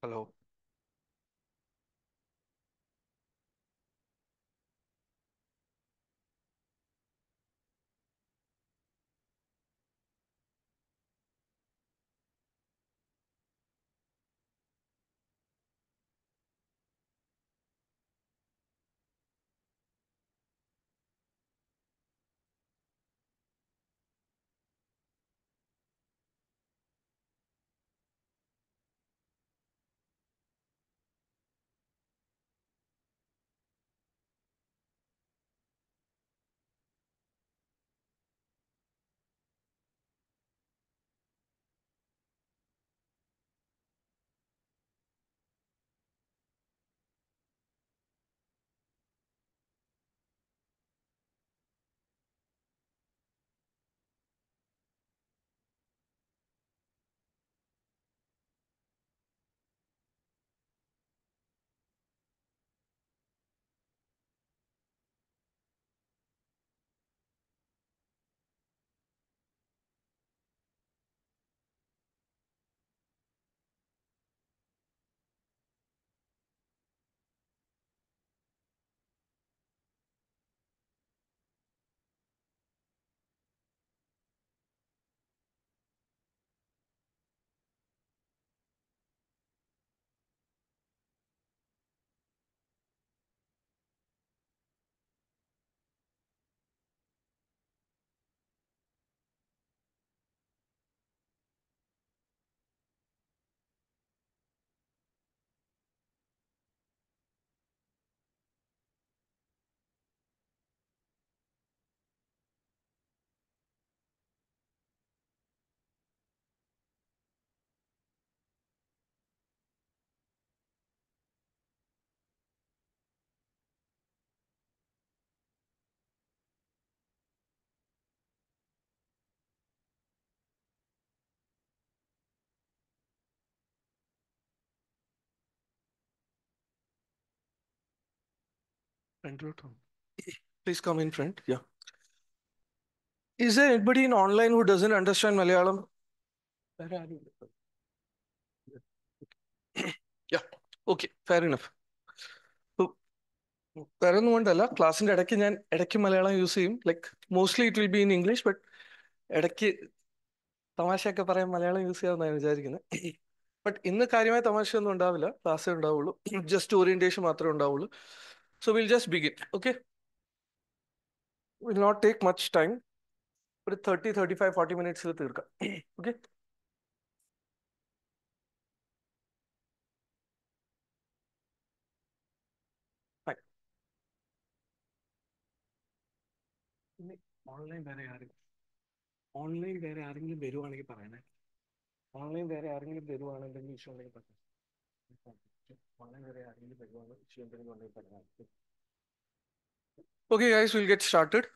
Hello Please come in front. Yeah. Is there anybody in online who doesn't understand Malayalam? Yeah. Okay. Fair enough. വേറെ ഒന്നും കൊണ്ടല്ല ക്ലാസ്സിന്റെ ഇടയ്ക്ക് ഞാൻ ഇടയ്ക്ക് മലയാളം യൂസ് ചെയ്യും like mostly it will be in English but ഇടയ്ക്ക് തമാശയൊക്കെ പറയാൻ മലയാളം യൂസ് ചെയ്യാമെന്നാണ് വിചാരിക്കുന്നത് ബട്ട് ഇന്ന് കാര്യമായ തമാശയൊന്നും ഉണ്ടാവില്ല ക്ലാസ്സേ ഉണ്ടാവുള്ളൂ ജസ്റ്റ് ഓറിയന്റേഷൻ മാത്രമേ ഉണ്ടാവുള്ളൂ So we'll just begin, okay? Will not take much time, but 30, 35, 40 minutes, okay? Online there are online there are in the Online there are in the Beruan and Okay, guys, we'll get started.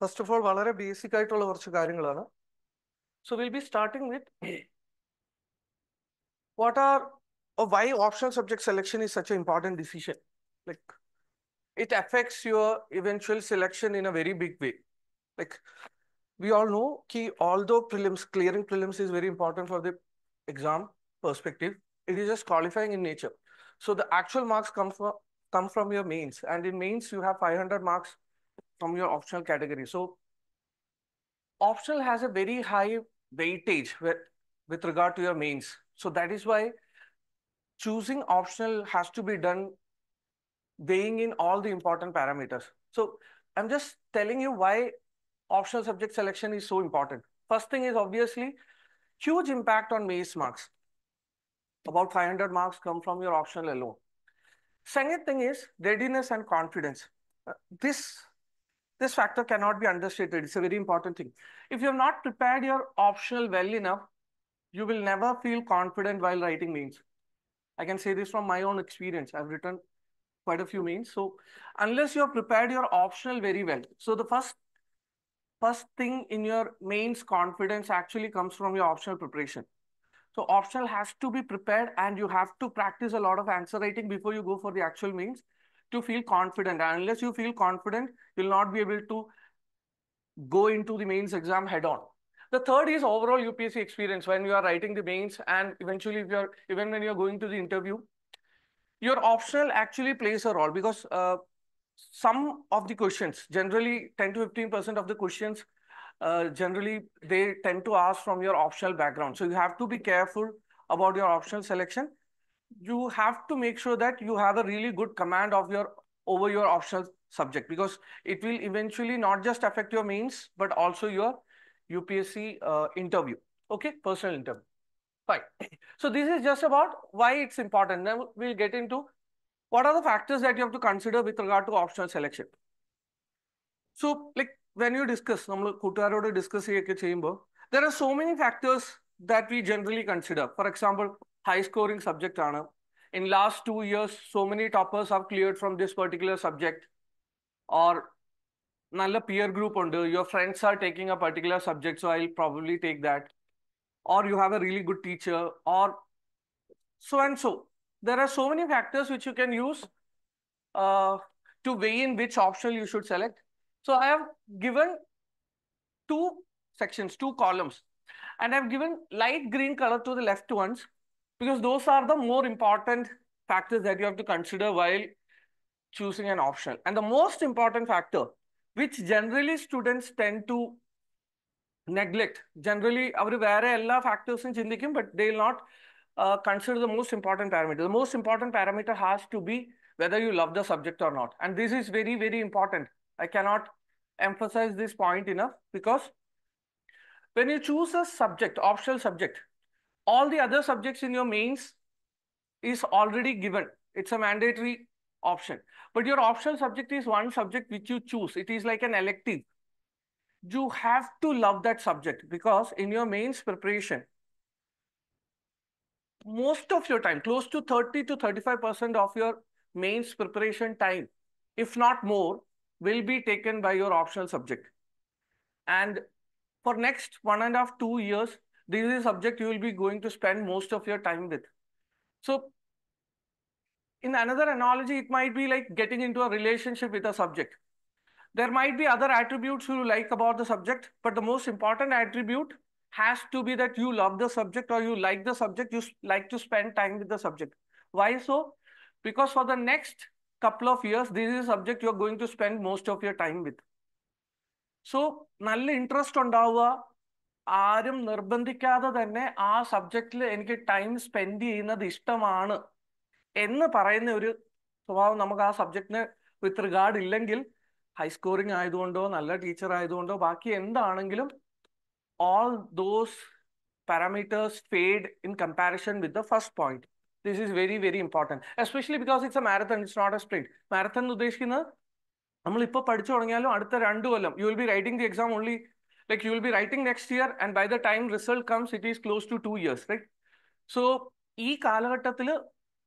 First of all, we basic items. So we'll be starting with what are or why optional subject selection is such an important decision. Like it affects your eventual selection in a very big way. Like we all know that although prelims clearing prelims is very important for the exam perspective, it is just qualifying in nature. So the actual marks come from, come from your mains. And in mains, you have 500 marks from your optional category. So optional has a very high weightage with, with regard to your mains. So that is why choosing optional has to be done weighing in all the important parameters. So I'm just telling you why optional subject selection is so important. First thing is obviously huge impact on mains marks about 500 marks come from your optional alone. Second thing is readiness and confidence. Uh, this, this factor cannot be understated. It's a very important thing. If you have not prepared your optional well enough, you will never feel confident while writing means. I can say this from my own experience. I've written quite a few means. So unless you have prepared your optional very well. So the first first thing in your mains confidence actually comes from your optional preparation. So optional has to be prepared and you have to practice a lot of answer writing before you go for the actual means to feel confident. And unless you feel confident, you'll not be able to go into the mains exam head on. The third is overall UPSC experience when you are writing the mains and eventually if you're even when you're going to the interview, your optional actually plays a role because uh, some of the questions, generally 10 to 15% of the questions uh, generally they tend to ask from your optional background. So you have to be careful about your optional selection. You have to make sure that you have a really good command of your over your optional subject because it will eventually not just affect your mains but also your UPSC uh, interview. Okay, personal interview. Fine. So this is just about why it's important. Now we'll get into what are the factors that you have to consider with regard to optional selection. So like when you discuss, നമ്മൾ കൂട്ടുകാരോട് discuss ചെയ്യൊക്കെ ചെയ്യുമ്പോൾ there are so many factors that we generally consider for example in last two years, so many toppers have cleared from this particular subject or nalla peer group under your friends are taking a particular subject, so I'll probably take that. Or you have a really good teacher or so and so. There are so many factors which you can use uh, to weigh in which option you should select. So I have given two sections, two columns, and I've given light green color to the left ones because those are the more important factors that you have to consider while choosing an option. And the most important factor, which generally students tend to neglect, generally, അവർ of factors in ചിന്തിക്കും but they not uh, consider the most important parameter. The most important parameter has to be whether you love the subject or not, and this is very very important. I cannot emphasize this point enough because when you choose a subject, optional subject, all the other subjects in your mains is already given. It's a mandatory option. But your optional subject is one subject which you choose. It is like an elective. You have to love that subject because in your mains preparation, most of your time, close to 30 to 35% of your mains preparation time, if not more, will be taken by your optional subject. And for next one and a half, two years, this is a subject you will be going to spend most of your time with. So in another analogy, it might be like getting into a relationship with a subject. There might be other attributes you like about the subject, but the most important attribute has to be that you love the subject or you like the subject, you like to spend time with the subject. Why so? Because for the next couple of years, this is a subject you are going to spend most of your time with. So നല്ല interest ഉണ്ടാവുക ആരും നിർബന്ധിക്കാതെ തന്നെ ആ സബ്ജക്റ്റിൽ എനിക്ക് time spend ചെയ്യുന്നത് ഇഷ്ടമാണ് എന്ന് പറയുന്ന ഒരു സ്വഭാവം നമുക്ക് ആ സബ്ജക്റ്റിന് വിത്ത് റിഗാർഡ് ഇല്ലെങ്കിൽ ഹൈ സ്കോറിംഗ് ആയതുകൊണ്ടോ നല്ല ടീച്ചർ ആയതുകൊണ്ടോ ബാക്കി എന്താണെങ്കിലും all those parameters fade in comparison with the first point this is very very important especially because it's a marathon it's not a sprint marathon എന്ന് ഉദ്ദേശിക്കുന്നത് നമ്മളിപ്പോൾ പഠിച്ചു തുടങ്ങിയാലും അടുത്ത രണ്ട് കൊല്ലം you will be writing the exam only like you will be writing next year and by the time result comes it is close to two years right so ഈ കാലഘട്ടത്തിൽ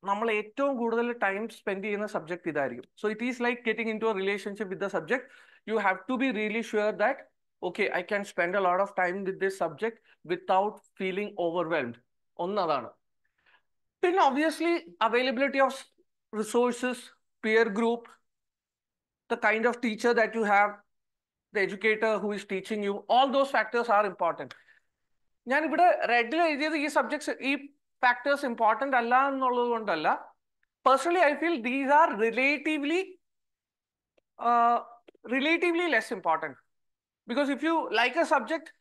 നമ്മൾ ഏറ്റവും കൂടുതൽ ടൈം സ്പെൻഡ് ചെയ്യുന്ന സബ്ജക്ട് ഇതായിരിക്കും so it is like getting into relationship with the subject you have to be really sure that okay I can spend a lot of time with this subject without feeling overwhelmed ഒന്നതാണ് Then obviously availability of resources, peer group, the kind of teacher that you have, the educator who is teaching you, all those factors are important. regularly read these subjects, these factors important are important. Personally, I feel these are relatively, uh, relatively less important. Because if you like a subject,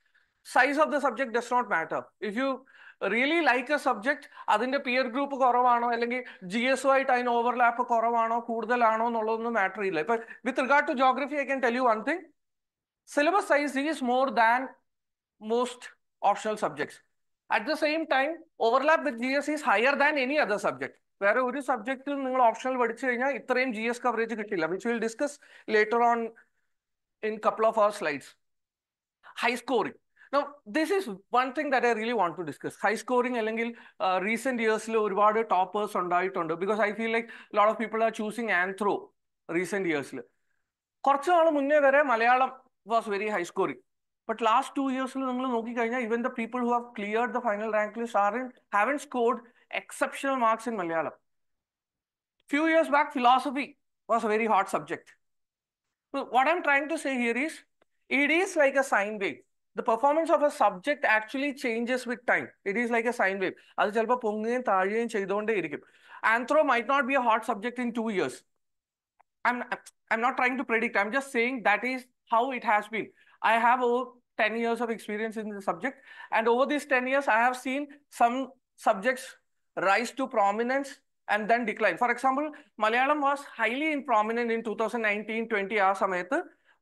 size of the subject does not matter. If you really like a subject അതിന്റെ peer group കുറവാണോ അല്ലെങ്കിൽ G S ആയിട്ട് അതിന് overlap കുറവാണോ കൂടുതലാണോ എന്നുള്ളതൊന്നും matter ഇല്ല ഇപ്പൊ with regard to geography I can tell you one thing syllabus size is more than most optional subjects at the same time overlap with G S is higher than any other subject വേറെ ഒരു സബ്ജക്റ്റിൽ നിങ്ങൾ optional പഠിച്ചു കഴിഞ്ഞാൽ ഇത്രയും G S coverage കിട്ടില്ല which will discuss later on in couple of our slides high scoring Now, this is one thing that I really want to discuss. High scoring, uh, recent years, there are toppers on diet under because I feel like a lot of people are choosing anthro recent years. Malayalam was very high scoring. But last two years, even the people who have cleared the final rank list aren't, haven't scored exceptional marks in Malayalam. Few years back, philosophy was a very hard subject. So what I'm trying to say here is, it is like a sine wave the performance of a subject actually changes with time. It is like a sine wave. അത് ചിലപ്പോൾ പൊങ്ങുകയും താഴുകയും ചെയ്തുകൊണ്ടേ ഇരിക്കും anthro might not be a hot subject in years I'm, I'm not trying to predict. I'm just saying that is how it has been. I have over 10 years of experience in the subject. And over these 10 years, I have seen some subjects rise to prominence and then decline. For example, Malayalam was highly in prominent in 2019-20 ആ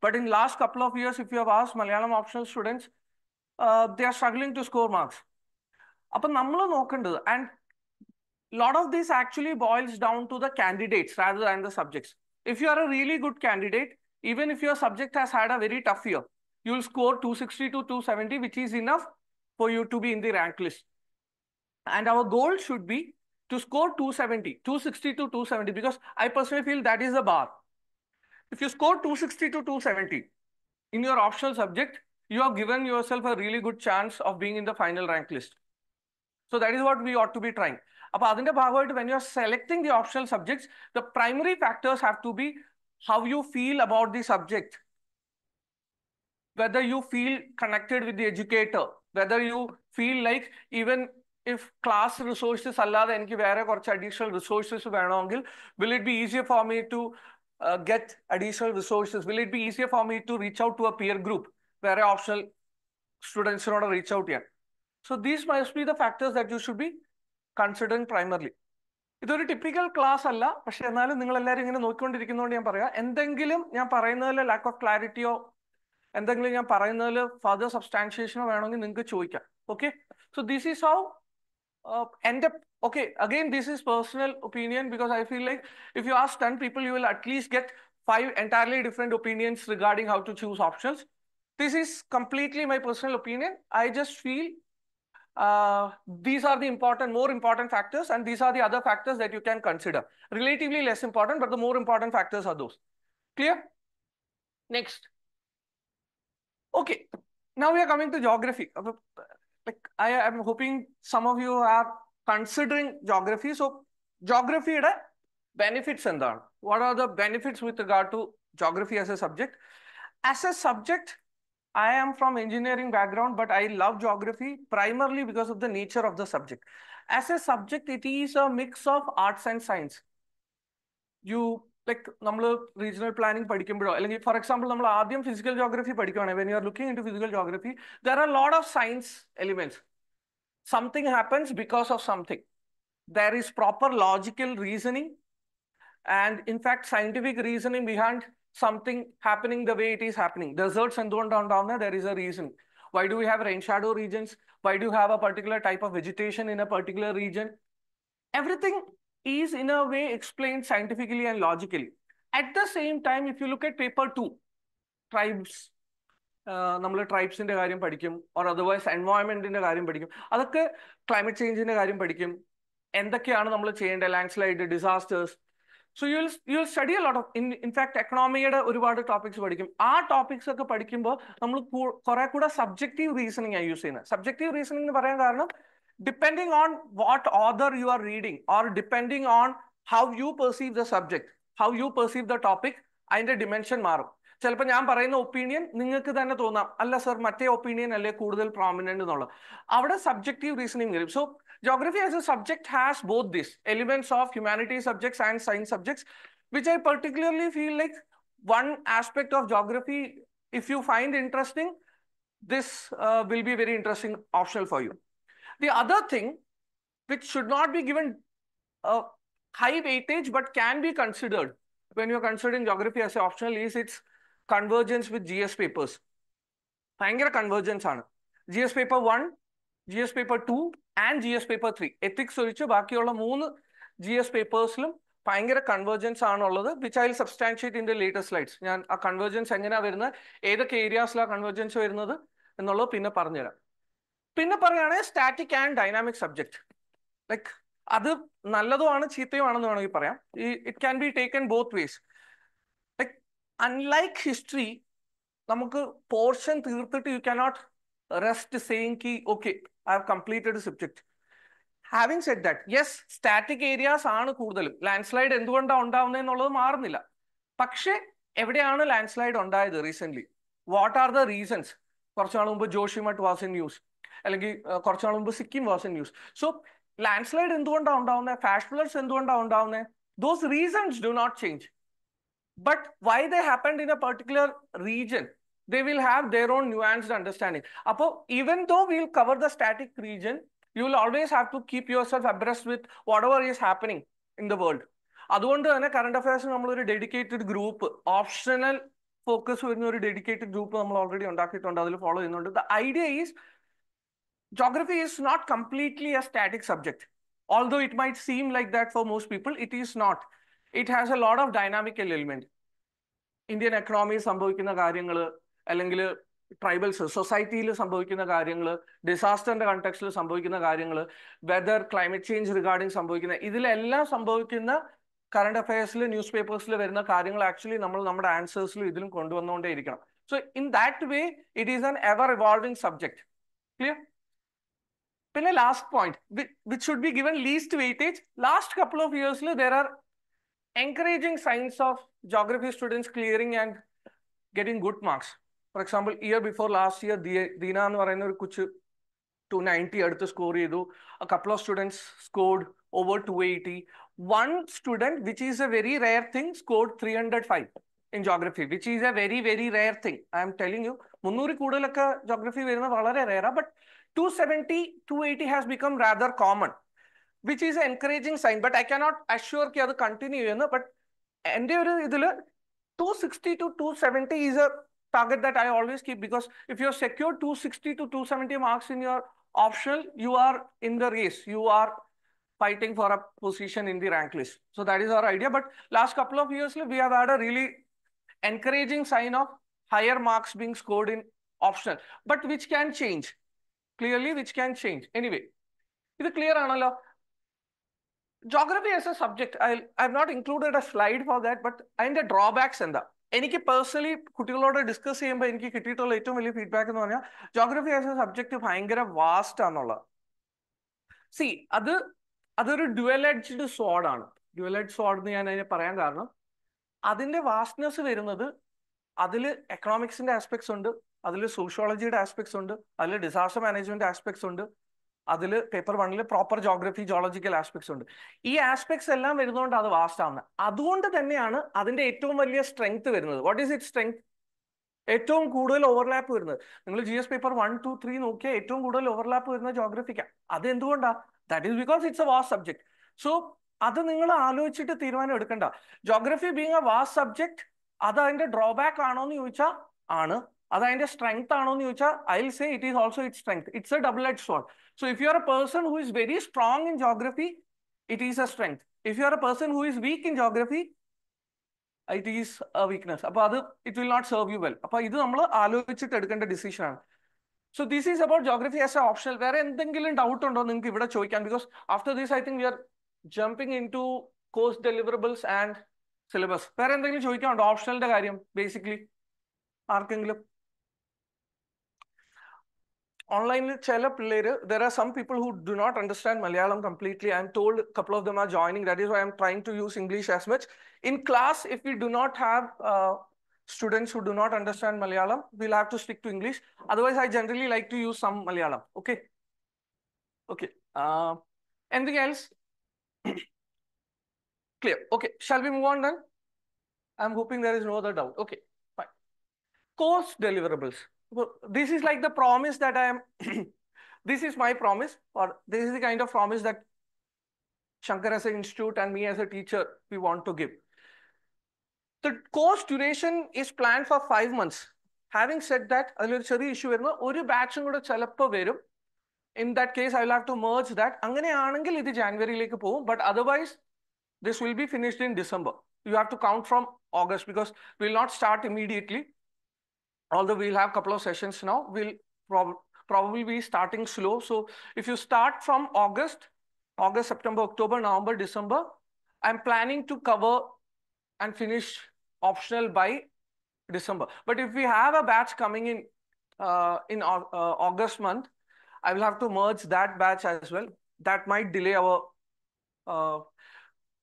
but in last couple of years, if you have asked Malayalam optional students, uh, they are struggling to score marks. And a lot of this actually boils down to the candidates rather than the subjects. If you are a really good candidate, even if your subject has had a very tough year, you'll score 260 to 270, which is enough for you to be in the rank list. And our goal should be to score 270, 260 to 270, because I personally feel that is the bar. If you score 260 to 270 in your optional subject, you have given yourself a really good chance of being in the final rank list. So that is what we ought to be trying. When you are selecting the optional subjects, the primary factors have to be how you feel about the subject, whether you feel connected with the educator, whether you feel like even if class resources are additional resources, will it be easier for me to uh, get additional resources? Will it be easier for me to reach out to a peer group where optional students should not reach out yet? So these must be the factors that you should be considering primarily. ഇതൊരു typical class അല്ല പക്ഷെ എന്നാലും നിങ്ങൾ എല്ലാവരും ഇങ്ങനെ നോക്കിക്കൊണ്ടിരിക്കുന്നതുകൊണ്ട് ഞാൻ പറയാം എന്തെങ്കിലും ഞാൻ പറയുന്നതിൽ ലാക്ക് ഓഫ് ക്ലാരിറ്റിയോ എന്തെങ്കിലും ഞാൻ പറയുന്നതിൽ ഫർദർ സബ്സ്റ്റാൻഷിയേഷനോ വേണമെങ്കിൽ നിങ്ങൾക്ക് ചോദിക്കാം okay so this is how എൻ്റെ Okay, again, this is personal opinion because I feel like if you ask 10 people, you will at least get five entirely different opinions regarding how to choose options. This is completely my personal opinion. I just feel uh, these are the important, more important factors, and these are the other factors that you can consider. Relatively less important, but the more important factors are those. Clear? Next. Okay, now we are coming to geography. Uh, like I am hoping some of you are considering geography. So geography benefits എന്താണ് What are the benefits with regard to geography as a subject. As a subject, I am from engineering background, but I love geography primarily because of the nature of the subject. As a subject, it is a mix of arts and science. You like നമ്മൾ regional planning പഠിക്കുമ്പോഴോ for example, example നമ്മൾ ആദ്യം physical geography പഠിക്കുകയാണെങ്കിൽ When you are looking into physical geography, there are a lot of science elements something happens because of something. There is proper logical reasoning and in fact scientific reasoning behind something happening the way it is happening. Deserts and down there is a reason. Why do we have rain shadow regions? Why do you have a particular type of vegetation in a particular region? Everything is in a way explained scientifically and logically. At the same time, if you look at paper two, tribes നമ്മൾ ട്രൈബ്സിന്റെ കാര്യം പഠിക്കും or otherwise എൻവയോൺമെന്റിന്റെ കാര്യം പഠിക്കും അതൊക്കെ climate ചേഞ്ചിന്റെ കാര്യം പഠിക്കും എന്തൊക്കെയാണ് നമ്മൾ ചെയ്യേണ്ടത് landslide disasters so you you study lot of in in fact എക്കണോമിയുടെ ഒരുപാട് ടോപ്പിക്സ് പഠിക്കും ആ ടോപ്പിക്സ് ഒക്കെ പഠിക്കുമ്പോൾ നമ്മൾ കുറെ കൂടെ സബ്ജക്റ്റീവ് റീസണിങ് ആണ് യൂസ് ചെയ്യുന്നത് സബ്ജക്റ്റീവ് റീസണിങ് എന്ന് പറയാൻ കാരണം depending on what other you are reading or depending on how you perceive the subject how you perceive the topic അതിന്റെ ഡിമെൻഷൻ മാറും ചിലപ്പോൾ ഞാൻ പറയുന്ന ഒപ്പീനിയൻ നിങ്ങൾക്ക് തന്നെ തോന്നാം അല്ല സർ മറ്റേ ഒപ്പീനിയൻ അല്ലേ കൂടുതൽ പ്രോമിനൻ്റ് എന്നുള്ളത് അവിടെ സബ്ജക്റ്റീവ് റീസണിങ് വരും so geography as a subject has both these elements of humanities subjects and science subjects, which I particularly feel like one aspect of geography, if you find interesting, this uh, will be very interesting optional for you. The other thing, which should not be given a uh, high weightage, but can be considered when you're considering geography as optional is its convergence with G S papers ഭയങ്കര convergence ആണ് G S paper one G S paper two and G S paper three ethics ഒഴിച്ച് ബാക്കിയുള്ള മൂന്ന് G S പേപ്പേഴ്സിലും ഭയങ്കര convergence ആണുള്ളത് which I substantiate in the latest slides ഞാൻ ആ കൺവേർജൻസ് എങ്ങനെയാണ് വരുന്നത് ഏതൊക്കെ ഏരിയാസിലാണ് കൺവേർജൻസ് വരുന്നത് എന്നുള്ളത് പിന്നെ പറഞ്ഞുതരാം പിന്നെ പറയുകയാണെങ്കിൽ static and dynamic subject like അത് നല്ലതുമാണ് ചീത്തയുമാണെന്ന് വേണമെങ്കിൽ പറയാം ഈ it can be taken both ways unlike history നമുക്ക് പോർഷൻ തീർത്തിട്ട് യു കനോട്ട് റെസ്റ്റ് സെയിങ് കി okay I have completed subject having set that yes static areas ആണ് കൂടുതലും ലാൻഡ് സ്ലൈഡ് എന്തുകൊണ്ടാണ് ഉണ്ടാവുന്നത് എന്നുള്ളത് മാറുന്നില്ല പക്ഷേ എവിടെയാണ് ലാൻഡ് സ്ലൈഡ് ഉണ്ടായത് recently what are the reasons കുറച്ചു നാൾ മുമ്പ് ജോഷിമട്ട് വാസ് ഇൻ ന്യൂസ് അല്ലെങ്കിൽ കുറച്ചു നാൾ മുമ്പ് Sikkim was in news so landslide എന്തുകൊണ്ടാണ് ഉണ്ടാവുന്നത് ഫാഷ് ഫ്ലഡ്സ് എന്തുകൊണ്ടാണ് ഉണ്ടാവുന്നത് those reasons do not change but why they happened in a particular region they will have their own nuanced understanding appo even though we'll cover the static region you will always have to keep yourself abreast with whatever is happening in the world അതുകൊണ്ട് തന്നെ current അഫയേഴ്സിന് നമ്മളൊരു dedicated group optional focus വരുന്ന ഒരു dedicated group നമ്മൾ already ഉണ്ടാക്കിയിട്ടുണ്ട് അതിൽ follow ചെയ്യുന്നുണ്ട് the idea is geography is not completely a static subject although it might seem like that for most people, it is not. It has a lot of dynamic element Indian economy സംഭവിക്കുന്ന കാര്യങ്ങൾ അല്ലെങ്കിൽ tribal സൊസൈറ്റിയിൽ സംഭവിക്കുന്ന കാര്യങ്ങൾ ഡിസാസ്റ്ററിന്റെ കണ്ടക്സ്റ്റിൽ സംഭവിക്കുന്ന കാര്യങ്ങൾ whether climate change regarding സംഭവിക്കുന്ന ഇതിലെല്ലാം സംഭവിക്കുന്ന കറണ്ട് അഫയേഴ്സിൽ ന്യൂസ് പേപ്പേഴ്സിൽ വരുന്ന കാര്യങ്ങൾ ആക്ച്വലി നമ്മൾ നമ്മുടെ ആൻസേഴ്സിലും ഇതിലും കൊണ്ടുവന്നുകൊണ്ടേ ഇരിക്കണം so in that way it is an ever evolving subject clear പിന്നെ last point which should be given least weightage last couple of ഇയേഴ്സിൽ there are encouraging signs of geography students clearing and getting good marks. For example, year before last year, Dina and Varanur 290 at the score, a couple of students scored over 280. One student, which is a very rare thing, scored 305 in geography, which is a very, very rare thing. I am telling you, Munuri Kudalaka geography, but 270, 280 has become rather common. Which is an encouraging sign, but I cannot assure that it ചെയ്യുന്നു but But ഒരു ഇതിൽ to 260 to 270 is a target that I always keep because if you're secured 260 to 270 marks in your optional, you are in the race. You are fighting for a position in the rank list. So that is our idea. But last couple of years, we have had a really encouraging sign of higher marks being scored in optional, but which can change. Clearly, which can change. Anyway, a clear ആണല്ലോ geography as a subject I I have not included a slide for that but അതിന്റെ drawbacks എന്താ എനിക്ക് personally കുട്ടികളോട് discuss ചെയ്യുമ്പോൾ എനിക്ക് കിട്ടിയിട്ടുള്ള ഏറ്റവും വലിയ ഫീഡ്ബാക്ക് എന്ന് പറഞ്ഞാൽ ജോഗ്രഫി ആസ് എ സബ്ജക്ട് ഭയങ്കര വാസ്റ്റ് ആണെന്നുള്ളത് സി അത് അതൊരു ഡ്യുവൽ എഡ്ജ്ഡ് സോഡാണ് ഡ്യുവൽ എഡ്ജ് സോഡ് എന്ന് ഞാൻ അതിനെ പറയാൻ കാരണം അതിന്റെ വാസ്റ്റ്നെസ് വരുന്നത് അതിൽ എക്കണോമിക്സിന്റെ ആസ്പെക്ട്സ് ഉണ്ട് അതിൽ സോഷ്യോളജിയുടെ ആസ്പെക്ട്സ് ഉണ്ട് അതിൽ ഡിസാസ്റ്റർ മാനേജ്മെന്റ് ആസ്പെക്ട്സ് ഉണ്ട് അതിൽ പേപ്പർ വണ്ണിൽ പ്രോപ്പർ ജോഗ്രഫി ജോളജിക്കൽ ആസ്പെക്ട്സ് ഉണ്ട് ഈ ആസ്പെക്ട്സ് എല്ലാം വരുന്നതുകൊണ്ട് അത് വാസ്റ്റ് ആണ് അതുകൊണ്ട് തന്നെയാണ് അതിന്റെ ഏറ്റവും വലിയ സ്ട്രെങ്ത് വരുന്നത് വാട്ട് ഈസ് ഇറ്റ് സ്ട്രെങ്ത് ഏറ്റവും കൂടുതൽ ഓവർലാപ്പ് വരുന്നത് നിങ്ങൾ G S paper one two three നോക്കിയാൽ ഏറ്റവും കൂടുതൽ ഓവർലാപ്പ് വരുന്ന ജോഗ്രഫിക്കാണ് അത് എന്തുകൊണ്ടാണ് that is because it's a vast subject so അത് നിങ്ങൾ ആലോചിച്ചിട്ട് തീരുമാനം എടുക്കണ്ട geography being a vast subject അത് അതിന്റെ ഡ്രോബാക്ക് ആണോ എന്ന് ചോദിച്ചാൽ ആണ് അത് അതിന്റെ സ്ട്രെങ്ത് ആണോ എന്ന് ചോദിച്ചാൽ I say it is also it strength it's a double എഡ് sword so if you are a person who is very strong in geography it is a strength if you are a person who is weak in geography it is a weakness അപ്പൊ അത് it will not serve you well അപ്പൊ ഇത് നമ്മൾ ആലോചിച്ചിട്ട് എടുക്കേണ്ട decision ആണ് so this is about geography as a optional വേറെ എന്തെങ്കിലും ഡൗട്ട് ഉണ്ടോ നിങ്ങൾക്ക് ഇവിടെ ചോദിക്കാം because after this I think we are jumping in to course deliverables and syllabus വേറെ എന്തെങ്കിലും ചോദിക്കാനുണ്ടോ ഓപ്ഷണലിന്റെ കാര്യം ബേസിക്കലി ആർക്കെങ്കിലും online child there are some people who do not understand Malayalam completely. I'm told a couple of them are joining. That is why I'm trying to use English as much. In class, if we do not have uh, students who do not understand Malayalam, we'll have to stick to English. Otherwise, I generally like to use some Malayalam. Okay. Okay. Uh, anything else? Clear. Okay. Shall we move on then? I'm hoping there is no other doubt. Okay. Fine. Course deliverables this is like the promise that I am, this is my promise, or this is the kind of promise that Shankar as an institute and me as a teacher, we want to give. The course duration is planned for five months. Having said that, അതിലൊരു ചെറിയ issue വരുന്നു ഒരു ബാച്ചും In that case, I will have to merge that. To merge that അങ്ങനെയാണെങ്കിൽ ഇത് ജാനുവരിയിലേക്ക് പോകും but otherwise this will be finished in December you have to count from August because will not start immediately although we'll have a couple of sessions now, we'll prob probably be starting slow. So if you start from August, August, September, October, November, December, I'm planning to cover and finish optional by December. But if we have a batch coming in uh, in uh, August month, I will have to merge that batch as well. That might delay our uh,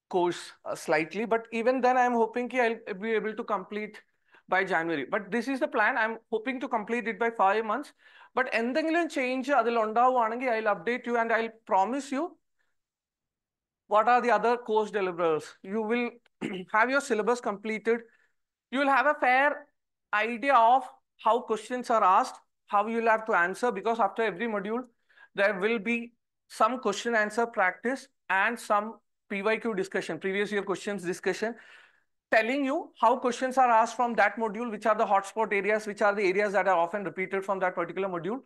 course uh, slightly. But even then, I'm hoping I'll be able to complete by January. But this is the plan. I'm hoping to complete it by five months. But anything will change, I'll update you and I'll promise you what are the other course deliverables. You will have your syllabus completed. You will have a fair idea of how questions are asked, how you'll have to answer because after every module, there will be some question answer practice and some PYQ discussion, previous year questions discussion telling you how questions are asked from that module, which are the hotspot areas, which are the areas that are often repeated from that particular module.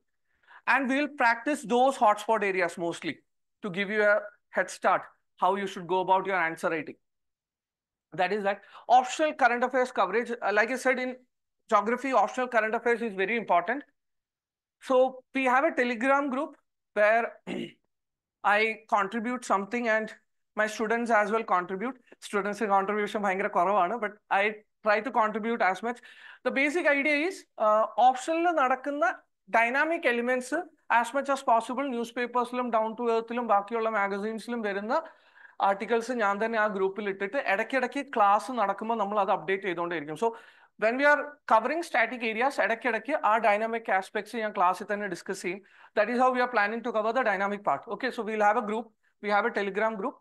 And we'll practice those hotspot areas mostly to give you a head start, how you should go about your answer writing. That is that optional current affairs coverage, uh, like I said in geography, optional current affairs is very important. So we have a telegram group where I contribute something and my students as well contribute. Students in contribution bhaengra koravana, but I try to contribute as much. The basic idea is uh, optional nadakkunna dynamic elements as much as possible newspapers lum down to earth lum baakiyulla magazines lum verunna articles njan thane aa group il ittitte edakki edakki class nadakkumbo nammal ad update cheyidondirikkum so when we are covering static areas edakki edakki Our dynamic aspects njan class il thane discuss cheyyum that is how we are planning to cover the dynamic part okay so we'll have a group we have a telegram group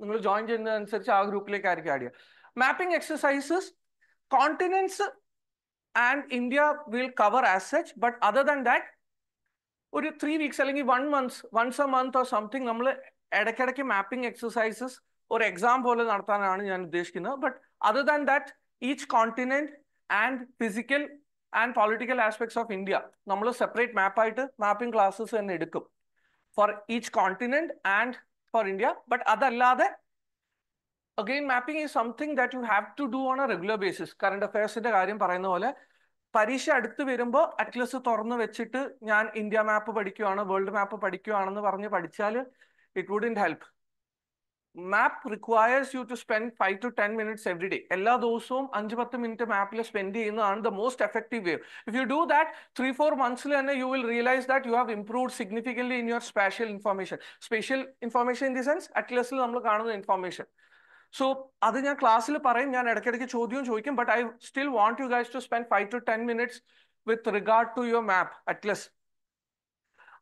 നിങ്ങൾ join ചെയ്യുന്നതനുസരിച്ച് ആ ഗ്രൂപ്പിലേക്ക് ആയിരിക്കും add ചെയ്യുക mapping exercises continents and India will cover as such but other than that ഒരു three weeks അല്ലെങ്കിൽ one months once a month or something നമ്മൾ ഇടയ്ക്കിടയ്ക്ക് മാപ്പിംഗ് എക്സസൈസസ് ഒരു എക്സാം പോലെ നടത്താനാണ് ഞാൻ ഉദ്ദേശിക്കുന്നത് but other than that each continent and physical and political aspects of India നമ്മൾ സെപ്പറേറ്റ് മാപ്പായിട്ട് മാപ്പിംഗ് ക്ലാസ്സസ് തന്നെ എടുക്കും for each continent and for India. But adallade, again, mapping is something that you have to do on a regular basis. Current affairs-ന്റെ കാര്യം പറയുന്ന പോലെ പരീക്ഷ അടുത്ത് വരുമ്പോൾ അറ്റ്ലസ് തുറന്നു വെച്ചിട്ട് ഞാൻ ഇന്ത്യ മാപ്പ് പഠിക്കുവാണ് വേൾഡ് മാപ്പ് പഠിക്കുവാണെന്ന് പറഞ്ഞ് പഠിച്ചാൽ it wouldn't help map requires you to spend five to ten minutes every day എല്ലാ ദിവസവും അഞ്ച് പത്ത് മിനിറ്റ് മാപ്പിൽ സ്പെൻഡ് ചെയ്യുന്നതാണ് the most effective way if you do that three four മന്ത്സിൽ തന്നെ you will realise that you have improve significantly in your spatial information spatial information in the sense അറ്റ്ലസിൽ നമ്മൾ കാണുന്ന ഇൻഫർമേഷൻ സോ അത് ഞാൻ ക്ലാസ്സിൽ പറയും ഞാൻ ഇടയ്ക്കിടയ്ക്ക് ചോദ്യവും ചോദിക്കും but I still want you guys to spend five to ten minutes with regard to your map atlas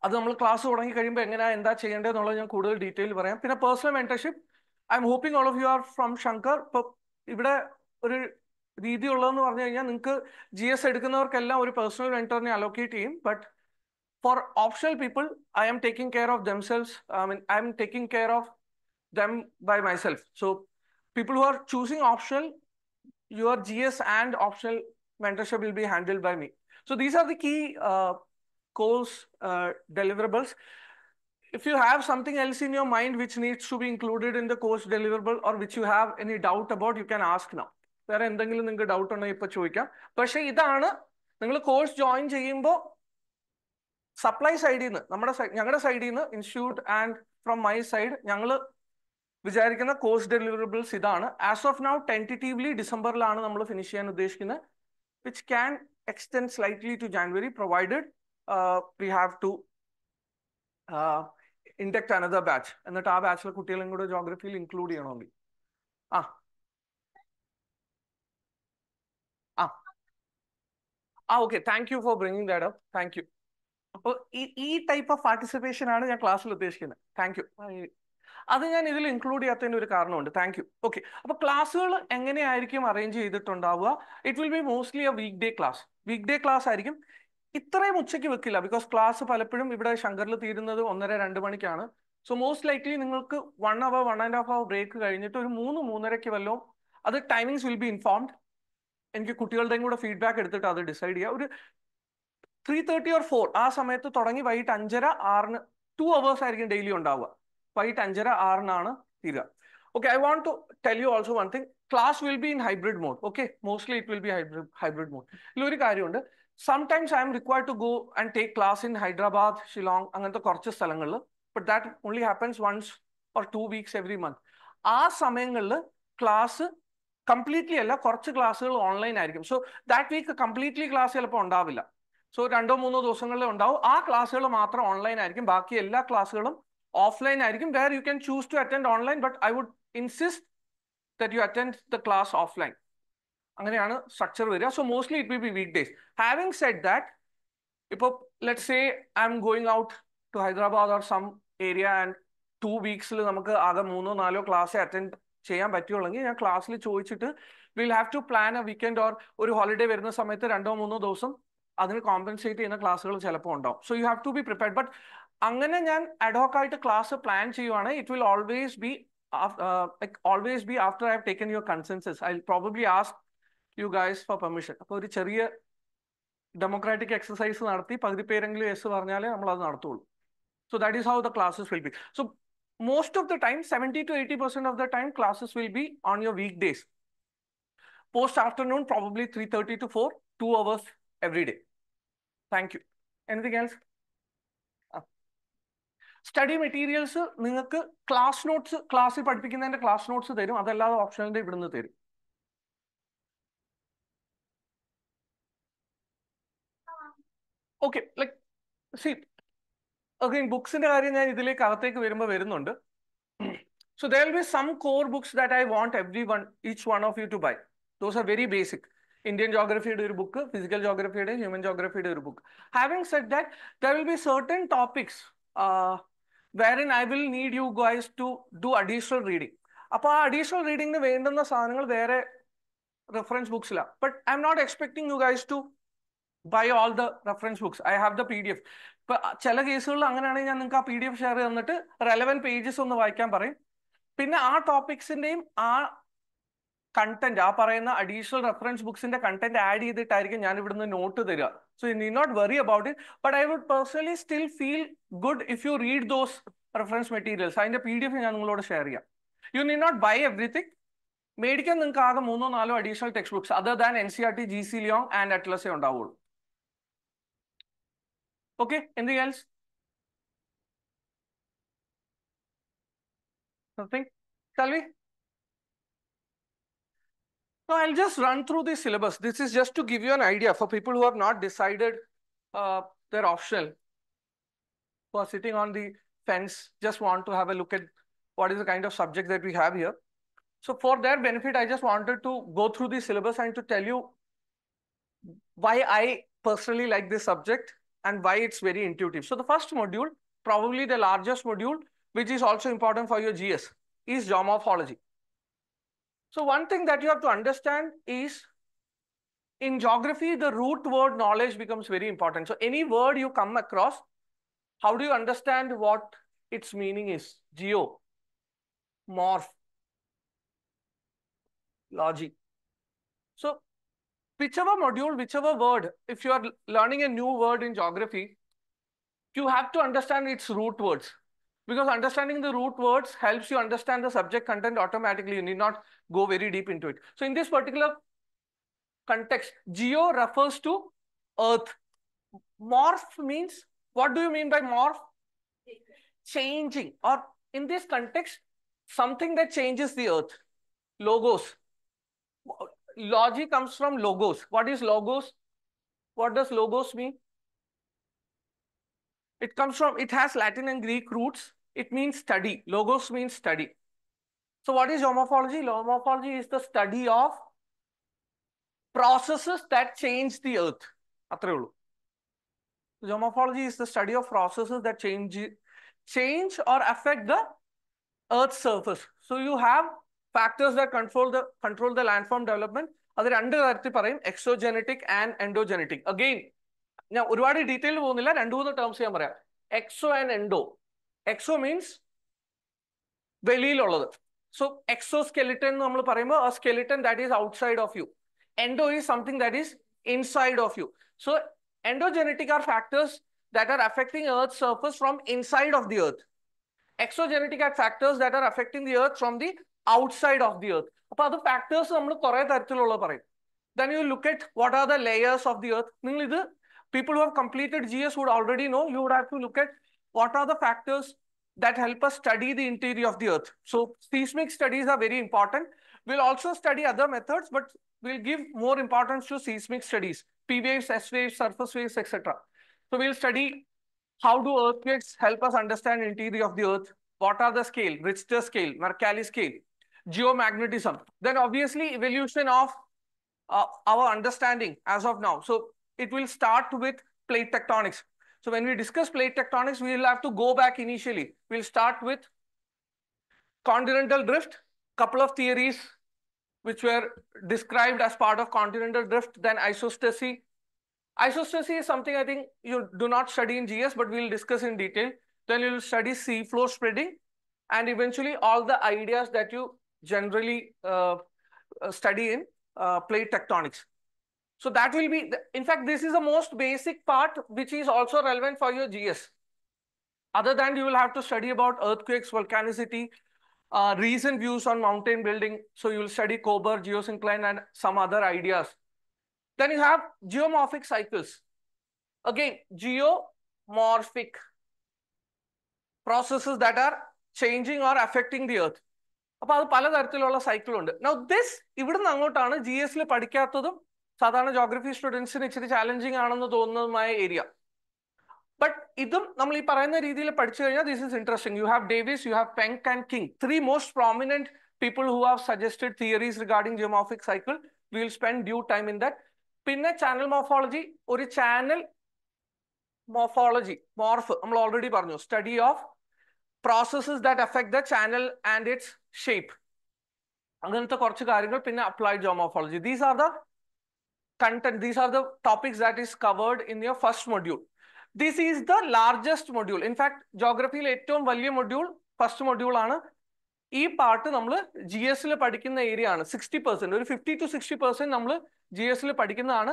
അത് നമ്മൾ ക്ലാസ് തുടങ്ങി കഴിയുമ്പോൾ എങ്ങനെയാണ് എന്താ ചെയ്യേണ്ടത് എന്നുള്ളത് ഞാൻ കൂടുതൽ ഡീറ്റെയിൽ പറയാം പിന്നെ personal mentorship I'm hoping all of you are from Shankar. But if you have a GS or a personal mentor, team. But for optional people, I am taking care of themselves. I mean, I'm taking care of them by myself. So people who are choosing optional, your GS and optional mentorship will be handled by me. So these are the key goals, uh, uh, deliverables. if you have something else in your mind which needs to be included in the course deliverable or which you have any doubt about, you can ask now. വേറെ എന്തെങ്കിലും നിങ്ങൾക്ക് doubt ഉണ്ടെങ്കിൽ ഇപ്പൊ ചോദിക്കാം പക്ഷെ ഇതാണ് നിങ്ങൾ course join ചെയ്യുമ്പോൾ സപ്ലൈ സൈഡിൽ നിന്ന് നമ്മുടെ ഞങ്ങളുടെ സൈഡിൽ നിന്ന് institute and from my side ഞങ്ങൾ വിചാരിക്കുന്ന കോഴ്സ് ഡെലിവറബിൾസ് ഇതാണ് ആസ് ഓഫ് നൗ ടെൻറ്റേറ്റീവ്ലി ഡിസംബറിലാണ് നമ്മൾ ഫിനിഷ് ചെയ്യാൻ ഉദ്ദേശിക്കുന്നത് which can extend slightly to January provided we have to induct another batch എന്നിട്ട് ആ ബാച്ചിലെ കുട്ടികളും കൂടെ ജോഗ്രഫിയിൽ ഇൻക്ലൂഡ് ചെയ്യണമെങ്കിൽ ആ ആ okay thank you for bringing that up thank you അപ്പോൾ ഈ ടൈപ്പ് ഓഫ് പാർട്ടിസിപ്പേഷൻ ആണ് ഞാൻ ക്ലാസ്സിൽ ഉദ്ദേശിക്കുന്നത് താങ്ക് യു അത് ഞാൻ ഇതിൽ ഇൻക്ലൂഡ് ചെയ്യാത്തതിന് ഒരു കാരണമുണ്ട് താങ്ക് യു ഓക്കെ അപ്പോൾ ക്ലാസ്സുകൾ എങ്ങനെയായിരിക്കും അറേഞ്ച് ചെയ്തിട്ടുണ്ടാവുക it will be mostly a week day class week day class ആയിരിക്കും ഇത്രയും ഉച്ചയ്ക്ക് വെക്കില്ല ബിക്കോസ് ക്ലാസ് പലപ്പോഴും ഇവിടെ ശങ്കറിൽ തീരുന്നത് ഒന്നര രണ്ട് മണിക്കാണ് സോ മോസ്റ്റ് ലൈക്ലി നിങ്ങൾക്ക് one hour one and half hour break കഴിഞ്ഞിട്ട് ഒരു മൂന്ന് മൂന്നരയ്ക്ക് വല്ലതും അത് ടൈമിങ്സ് വിൽ ബി ഇൻഫോംഡ് എനിക്ക് കുട്ടികളുടെയും കൂടെ ഫീഡ്ബാക്ക് എടുത്തിട്ട് അത് ഡിസൈഡ് ചെയ്യുക ഒരു ത്രീ തേർട്ടി ഓർ ഫോർ ആ സമയത്ത് തുടങ്ങി വൈകിട്ട് അഞ്ചര ആറിന് ടു അവേഴ്സ് ആയിരിക്കും ഡെയിലി ഉണ്ടാവുക വൈകിട്ട് അഞ്ചര ആറിനാണ് തീരുക okay I want to tell you also one thing class will be in hybrid mode okay mostly it will be hybrid hybrid mode ഇതിലൊരു കാര്യമുണ്ട് sometimes I'm required to go and take class in Hyderabad Shillong അങ്ങനത്തെ കുറച്ച് സ്ഥലങ്ങളിൽ but that only happens once or two weeks every month ആ സമയങ്ങളിൽ class completely അല്ല കുറച്ച് ക്ലാസ്സുകൾ ഓൺലൈൻ ആയിരിക്കും so that week completely class ചിലപ്പോൾ ഉണ്ടാവില്ല സോ രണ്ടോ മൂന്നോ ദിവസങ്ങളിൽ ഉണ്ടാവും ആ ക്ലാസ്സുകൾ മാത്രം ഓൺലൈൻ ആയിരിക്കും ബാക്കി എല്ലാ ക്ലാസ്സുകളും ഓഫ്ലൈൻ ആയിരിക്കും where you can choose to attend online but I would insist that you attend the class offline അങ്ങനെയാണ് സ്ട്രക്ചർ വരിക so mostly it will be week days having said that ഇപ്പോൾ let say I'm going out to Hyderabad or some area and two വീക്സിൽ നമുക്ക് ആകെ മൂന്നോ നാലോ class attend ചെയ്യാൻ പറ്റുള്ളെങ്കിൽ ഞാൻ ക്ലാസ്സിൽ ചോദിച്ചിട്ട് will have to plan a weekend or ഒരു ഹോളിഡേ വരുന്ന സമയത്ത് രണ്ടോ മൂന്നോ ദിവസം അതിന് കോമ്പൻസേറ്റ് ചെയ്യുന്ന ക്ലാസ്സുകൾ ചിലപ്പോൾ ഉണ്ടാവും so you have to be prepared but അങ്ങനെ ഞാൻ അഡോക്ക് ആയിട്ട് ക്ലാസ് പ്ലാൻ ചെയ്യുവാണെങ്കിൽ it will always be always be after I have taken your consensus I probably ask you guys for permission അപ്പൊ ഒരു ചെറിയ ഡെമോക്രാറ്റിക് എക്സസൈസ് നടത്തി പകുതി പേരെങ്കിലും എസ് പറഞ്ഞാലേ നമ്മൾ അത് നടത്തുള്ളൂ so that is how the classes will be so most of the time seventy to eighty percent of the time classes will be on your week days post afternoon probably three thirty to four two hours every day thank you anything else study materials നിങ്ങൾക്ക് class notes ക്ലാസ്സിൽ പഠിപ്പിക്കുന്നതിന്റെ class notes തരും അതല്ലാതെ ഓപ്ഷനിൽ ഇവിടുന്ന് തരും okay like see okay ബുക്സിന്റെ കാര്യം ഞാൻ ഇതിലേക്ക് അകത്തേക്ക് വരുമ്പോൾ വരുന്നുണ്ട് so there be some core books that I want every one each one of you to buy those are very basic Indian ജോഗ്രഫിയുടെ ഒരു ബുക്ക് ഫിസിക്കൽ ജോഗ്രഫിയുടെ ഹ്യൂമൻ ജോഗ്രഫിയുടെ ഒരു book having said that there will be certain topics where in I will need you guys to do additional reading അപ്പോൾ ആ additional റീഡിങ്ങിന് വേണ്ടുന്ന സാധനങ്ങൾ വേറെ റെഫറൻസ് ബുക്സിലാണ് but I'm not expecting you guys to by all the reference books I have the P D F ഇപ്പൊ ചില കേസുകളിൽ അങ്ങനെയാണെങ്കിൽ ഞാൻ നിങ്ങൾക്ക് ആ പി ഡി എഫ് ഷെയർ തന്നിട്ട് റെലവൻ പേജസ് ഒന്ന് വായിക്കാൻ പറയും പിന്നെ ആ ടോപ്പിക്സിന്റെയും ആ കണ്ടന്റ് ആ പറയുന്ന അഡീഷണൽ റെഫറൻസ് ബുക്സിന്റെ കണ്ടന്റ് ആഡ് ചെയ്തിട്ടായിരിക്കും ഞാൻ ഇവിടുന്ന് നോട്ട് തരിക so you need not worry about it but I would personally still feel good if you read those reference materials അതിന്റെ പി ഡി എഫ് ഞാൻ നിങ്ങളോട് ഷെയർ ചെയ്യാം U need not by everything മേടിക്കാൻ നിങ്ങൾക്ക് ആകെ മൂന്നോ നാലോ additional textbooks other than N C R T G C Leong and അറ്റ്ലസേ ഉണ്ടാവുള്ളൂ Okay, anything else? Something? Shall we? Now I'll just run through the syllabus. This is just to give you an idea for people who have not decided uh, their optional who are sitting on the fence, just want to have a look at what is the kind of subject that we have here. So for their benefit, I just wanted to go through the syllabus and to tell you why I personally like this subject and why it's very intuitive. So the first module, probably the largest module, which is also important for your GS, is geomorphology. So one thing that you have to understand is in geography, the root word knowledge becomes very important. So any word you come across, how do you understand what its meaning is? Geo, morph, logic. So whichever module, whichever word, if you are learning a new word in geography, you have to understand its root words. Because understanding the root words helps you understand the subject content automatically. You need not go very deep into it. So in this particular context, geo refers to earth. Morph means, what do you mean by morph? Changing. Or in this context, something that changes the earth. Logos logi comes from logos. What is logos? What does logos mean? It comes from, it has Latin and Greek roots. It means study. Logos means study. So what is geomorphology? Geomorphology is the study of processes that change the earth. Geomorphology is the study of processes that change, change or affect the earth's surface. So you have factors that control the control the landform development adu rendu tharathi parayum exogenetic and endogenetic again na oru vaadi detail povunnilla term. mooda terms yan paraya exo and endo exo means velil ullathu so exoskeleton nu nammal parayumbo a skeleton that is outside of you endo is something that is inside of you so endogenetic are factors that are affecting Earth surface from inside of the earth exogenetic are factors that are affecting the earth from the outside of the earth. അപ്പൊ അത് factors നമ്മൾ കുറെ തരത്തിലുള്ള പറയും then you look at what are the layers of the earth നിങ്ങൾ ഇത് people people who have completed GS would already know. You would have to look at what are the factors that help us study the interior of the earth. So seismic studies are very important. We'll also study other methods, but we'll give more importance to seismic studies, P waves, S waves, surface waves, etc. So we'll study how do earthquakes help us understand interior of the earth? What are the scale, Richter scale, Mercalli scale? geomagnetism, then obviously evolution of uh, our understanding as of now. So it will start with plate tectonics. So when we discuss plate tectonics, we will have to go back initially. We'll start with continental drift, couple of theories which were described as part of continental drift, then isostasy. Isostasy is something I think you do not study in GS, but we'll discuss in detail. Then you'll study sea flow spreading and eventually all the ideas that you generally uh, uh, study in uh, plate tectonics. So that will be, in fact, this is the most basic part which is also relevant for your GS. Other than you will have to study about earthquakes, volcanicity, uh, recent views on mountain building. So you will study cobra, geosyncline and some other ideas. Then you have geomorphic cycles. Again, geomorphic processes that are changing or affecting the earth. അപ്പൊ അത് പലതരത്തിലുള്ള ഉണ്ട് now this ഇവിടുന്ന് അങ്ങോട്ടാണ് G S പഠിക്കാത്തതും സാധാരണ geography സ്റ്റുഡൻസിന് ഇച്ചിരി challenging ആണെന്ന് തോന്നുന്നതുമായ ഏരിയ ബട്ട് ഇതും നമ്മൾ ഈ പറയുന്ന രീതിയിൽ പഠിച്ചു കഴിഞ്ഞാൽ this is interesting you have Davis you have Penck and King three most prominent people who have suggested theories regarding geomorphic cycle will spend due time in that പിന്നെ channel morphology ഒരു channel morphology morph നമ്മൾ already പറഞ്ഞു study of processes that affect the channel and its shape അങ്ങനത്തെ കുറച്ച് കാര്യങ്ങൾ പിന്നെ applied geomorphology these are the content these are the topics that is covered in your first module this is the largest module in fact ജോഗ്രഫിയിൽ ഏറ്റവും വലിയ module first module ആണ് ഈ part നമ്മൾ ജി എസിൽ പഠിക്കുന്ന ഏരിയ ആണ് സിക്സ്റ്റി പെർസെന്റ് ഒരു ഫിഫ്റ്റി ടു സിക്സ്റ്റി പെർസെന്റ് നമ്മൾ ജി എസിൽ പഠിക്കുന്നതാണ്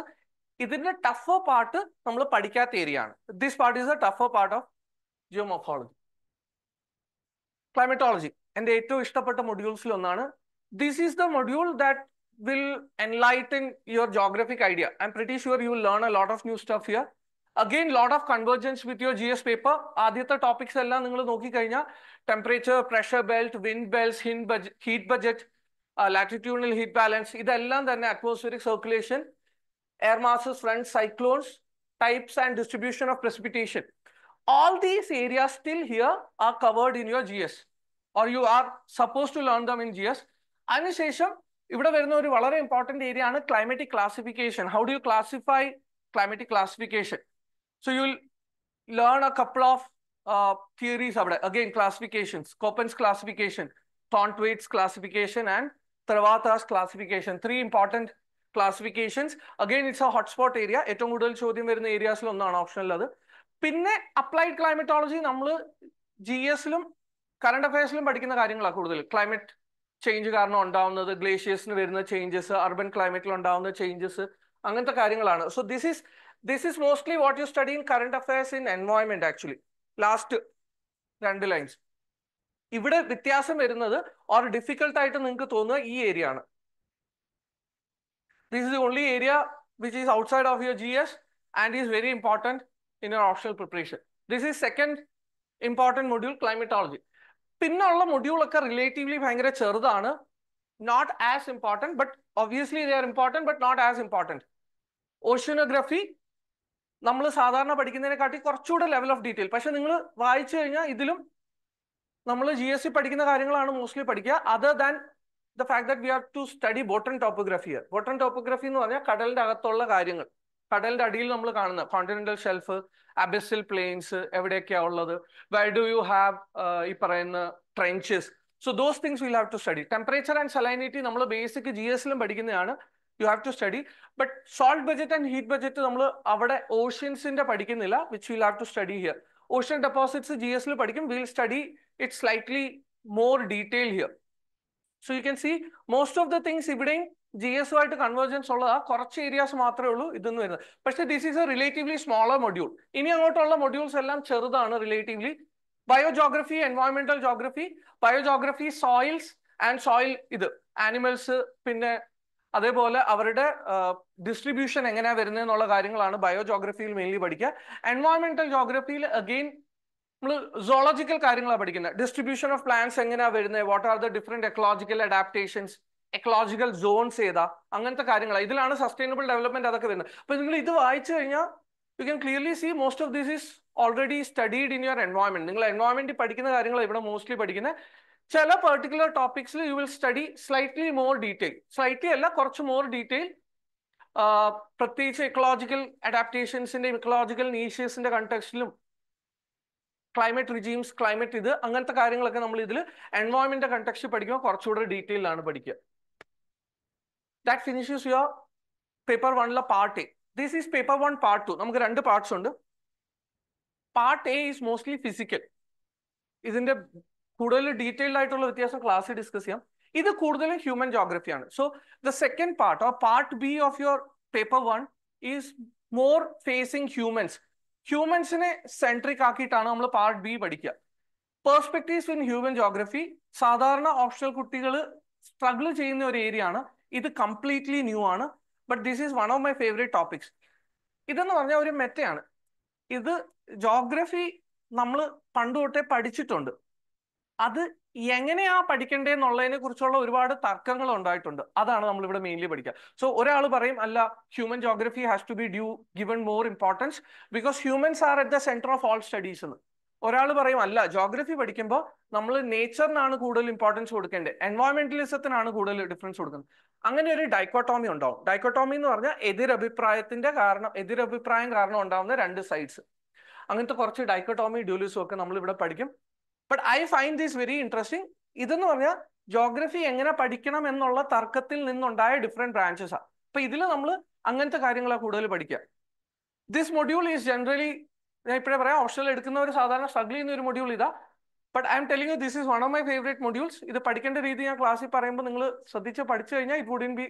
ഇതിന്റെ ടഫർ പാർട്ട് നമ്മൾ പഠിക്കാത്ത ഏരിയ ആണ് this part is the tougher part of geomorphology climatology എൻ്റെ ഏറ്റവും ഇഷ്ടപ്പെട്ട മൊഡ്യൂൾസിൽ ഒന്നാണ് this is the module that will enlighten your geographic idea I'm pretty sure you learn a lot of new stuff here again lot of convergence with your G S paper ആദ്യത്തെ topics എല്ലാം നിങ്ങൾ നോക്കിക്കഴിഞ്ഞാൽ temperature pressure belt wind belts ഹിൻ ബജ് heat budget latitudinal heat balance ഇതെല്ലാം തന്നെ atmospheric circulation air masses front cyclones types and distribution of precipitation all these area still here are covered in your G S or you are suppose to learn them in G S അതിനുശേഷം ഇവിടെ വരുന്ന ഒരു വളരെ important area ആണ് climatic classification how do you classify climatic classification so you learn a couple of theories അവിടെ again classifications Koppen's classification Thornthwaite's classification and Travata's classification. Three important classifications. Again, it's a hotspot area. ഏറ്റവും കൂടുതൽ ചോദ്യം വരുന്ന ഏരിയാസിൽ ഒന്നാണ് ഓപ്ഷനിൽ അത് പിന്നെ applied climatology നമ്മൾ ജി എസിലും കറണ്ട് അഫയേഴ്സിലും പഠിക്കുന്ന കാര്യങ്ങളാണ് കൂടുതൽ ക്ലൈമറ്റ് ചേഞ്ച് കാരണം ഉണ്ടാവുന്നത് ഗ്ലേഷ്യേഴ്സിന് വരുന്ന ചേഞ്ചസ് അർബൻ ക്ലൈമറ്റിൽ ഉണ്ടാവുന്ന ചേഞ്ചസ് അങ്ങനത്തെ കാര്യങ്ങളാണ് so this is this is mostly what you study in current affairs in environment actually last രണ്ട് ലൈൻസ് ഇവിടെ വ്യത്യാസം വരുന്നത് ഓർ ഡിഫിക്കൽട്ട് ആയിട്ട് നിങ്ങൾക്ക് തോന്നുക ഈ ഏരിയ ആണ് this is only area which is outside of your G S and is very important in your optional preparation this is second important module climatology പിന്നുള്ള മൊഡ്യൂളൊക്കെ റിലേറ്റീവ്ലി ഭയങ്കര ചെറുതാണ് not as important but obviously the are important but not as important oceanography നമ്മൾ സാധാരണ പഠിക്കുന്നതിനെക്കാട്ടി കുറച്ചുകൂടെ level of detail പക്ഷെ നിങ്ങൾ വായിച്ചു കഴിഞ്ഞാൽ ഇതിലും നമ്മൾ ജി എസ് സി e പഠിക്കുന്ന കാര്യങ്ങളാണ് മോസ്റ്റ്ലി പഠിക്കുക other than the fact that we are to study bottom topography bottom topography എന്ന് പറഞ്ഞാൽ കടലിന്റെ അകത്തുള്ള കാര്യങ്ങൾ കടലിന്റെ അടിയിൽ നമ്മൾ കാണുന്നത് കോണ്ടിനെന്റൽ ഷെൽഫ് അബിസിൽ പ്ലെയിൻസ് എവിടെയൊക്കെയാ ഉള്ളത് വൈ ഡു യു ഹാവ് ഈ പറയുന്ന trenches so those things will have to study temperature and salinity നമ്മൾ ബേസിക് ജി എസിലും പഠിക്കുന്നതാണ് you have to study but salt budget and heat budget നമ്മൾ അവിടെ ഓഷ്യൻസിന്റെ പഠിക്കുന്നില്ല which will have to study here ocean deposits G എസിൽ പഠിക്കും will study its slightly more detail here so you can see most of the things ഇവിടെയും G ആയിട്ട് convergence ഉള്ളത് ആ കുറച്ച് ഏരിയാസ് മാത്രമേ ഉള്ളൂ ഇതെന്ന് വരുന്നത് പക്ഷേ this is a relatively smaller module ഇനി അങ്ങോട്ടുള്ള മൊഡ്യൂൾസ് എല്ലാം ചെറുതാണ് റിലേറ്റീവ്ലി ബയോജോഗ്രഫി എൻവയോൺമെന്റൽ geography biogeography soils and soil ഇത് ആനിമൽസ് പിന്നെ അതേപോലെ അവരുടെ ഡിസ്ട്രിബ്യൂഷൻ എങ്ങനെയാ വരുന്നത് എന്നുള്ള കാര്യങ്ങളാണ് ബയോജോഗ്രഫിയിൽ മെയിൻലി പഠിക്കുക എൻവയോൺമെന്റൽ ജോഗ്രഫിയിൽ അഗെയിൻ നമ്മൾ സോളജിക്കൽ കാര്യങ്ങളാണ് പഠിക്കുന്നത് ഡിസ്ട്രിബ്യൂഷൻ ഓഫ് പ്ലാന്റ്സ് എങ്ങനെയാ വരുന്നത് what are the different ecological adaptations ecological zones ഏതാ അങ്ങനത്തെ കാര്യങ്ങൾ ഇതിലാണ് സസ്റ്റൈനബിൾ ഡെവലപ്മെന്റ് അതൊക്കെ വരുന്നത് അപ്പൊ നിങ്ങൾ ഇത് വായിച്ചു കഴിഞ്ഞാൽ you can clearly see most of this is already studied in your environment നിങ്ങൾ എൻവയോൺമെന്റ് പഠിക്കുന്ന കാര്യങ്ങൾ ഇവിടെ മോസ്റ്റ്ലി പഠിക്കുന്നത് ചില പെർട്ടിക്കുലർ ടോപ്പിക്സിൽ you will study slightly more detail slightly അല്ല കുറച്ച് മോർ ഡീറ്റെയിൽ പ്രത്യേകിച്ച് എക്കോളജിക്കൽ അഡാപ്റ്റേഷൻസിന്റെ ഇക്കോളജിക്കൽ നീഷ്യസിന്റെ കൺടെക്സ്റ്റിലും ക്ലൈമറ്റ് റിജീംസ് ക്ലൈമറ്റ് ഇത് അങ്ങനത്തെ കാര്യങ്ങളൊക്കെ നമ്മൾ ഇതിൽ എൻവയോൺമെന്റ് കൺടെക്സ്റ്റ് പഠിക്കുമ്പോൾ കുറച്ചുകൂടെ ഡീറ്റെയിലാണ് പഠിക്കുക ദാറ്റ് ഫിനിഷസ് യുവർ പേപ്പർ വണ്ണിലെ part A this is paper one part two നമുക്ക് രണ്ട് പാർട്സ് ഉണ്ട് part A is mostly physical ഇതിന്റെ കൂടുതൽ ഡീറ്റെയിൽഡ് ആയിട്ടുള്ള വ്യത്യാസം ക്ലാസ്സിൽ ഡിസ്കസ് ചെയ്യാം ഇത് കൂടുതലും ഹ്യൂമൻ ജോഗ്രഫിയാണ് so the second part or part B of your paper one is more facing humans ഹ്യൂമൻസിനെ സെൻട്രിക് ആക്കിയിട്ടാണ് നമ്മൾ പാർട്ട് ബി പഠിക്കുക പേഴ്സ്പെക്റ്റീവ്സ് ഇൻ ഹ്യൂമൻ ജോഗ്രഫി സാധാരണ ഓപ്ഷണൽ കുട്ടികൾ സ്ട്രഗിൾ ചെയ്യുന്ന ഒരു ഏരിയ ആണ് ഇത് കംപ്ലീറ്റ്ലി ന്യൂ ആണ് but this is one of my favourite topics ഇതെന്ന് പറഞ്ഞാൽ ഒരു മെറ്റയാണ് ഇത് ജോഗ്രഫി നമ്മൾ പണ്ട് തൊട്ടേ പഠിച്ചിട്ടുണ്ട് അത് എങ്ങനെയാ എന്നുള്ളതിനെ കുറിച്ചുള്ള ഒരുപാട് തർക്കങ്ങൾ ഉണ്ടായിട്ടുണ്ട് അതാണ് നമ്മൾ ഇവിടെ മെയിൻലി പഠിക്കുക സോ ഒരാൾ പറയും അല്ല human geography has to be due given more importance because humans are at the centre of all studies എന്ന് ഒരാൾ പറയും അല്ല ജോഗ്രഫി പഠിക്കുമ്പോൾ നമ്മൾ നേച്ചറിനാണ് കൂടുതൽ ഇമ്പോർട്ടൻസ് കൊടുക്കേണ്ടത് എൻവയോൺമെന്റലിസത്തിനാണ് കൂടുതൽ ഡിഫറൻസ് കൊടുക്കുന്നത് അങ്ങനെ ഒരു ഡൈക്കോട്ടോമി ഉണ്ടാവും ഡൈക്കോട്ടോമി എന്ന് പറഞ്ഞാൽ എതിരഭിപ്രായത്തിന്റെ കാരണം എതിരഭിപ്രായം കാരണം ഉണ്ടാവുന്ന രണ്ട് സൈഡ്സ് അങ്ങനത്തെ കുറച്ച് ഡൈക്കോട്ടോമി ഡ്യൂലിസും ഒക്കെ നമ്മൾ ഇവിടെ പഠിക്കും but I find these very interesting ഇതെന്ന് പറഞ്ഞാൽ ജോഗ്രഫി എങ്ങനെ പഠിക്കണം എന്നുള്ള തർക്കത്തിൽ നിന്നുണ്ടായ ഡിഫറെന്റ് ബ്രാഞ്ചസാണ് അപ്പൊ ഇതിൽ നമ്മൾ അങ്ങനത്തെ കാര്യങ്ങളാണ് കൂടുതൽ പഠിക്കുക ദിസ് മൊഡ്യൂൾ ഈസ് ജനറലി ഞാൻ ഇപ്പോഴേ പറയാം ഓപ്ഷണൽ എടുക്കുന്നവർ സാധാരണ സ്ട്രഗിൾ ചെയ്യുന്ന ഒരു മൊഡ്യൂൾ ഇതാ but I'm telling you this is one of my favourite modules ഇത് പഠിക്കേണ്ട രീതി ഞാൻ ക്ലാസ്സിൽ പറയുമ്പോൾ നിങ്ങൾ ശ്രദ്ധിച്ച് പഠിച്ചു കഴിഞ്ഞാൽ it wouldn't be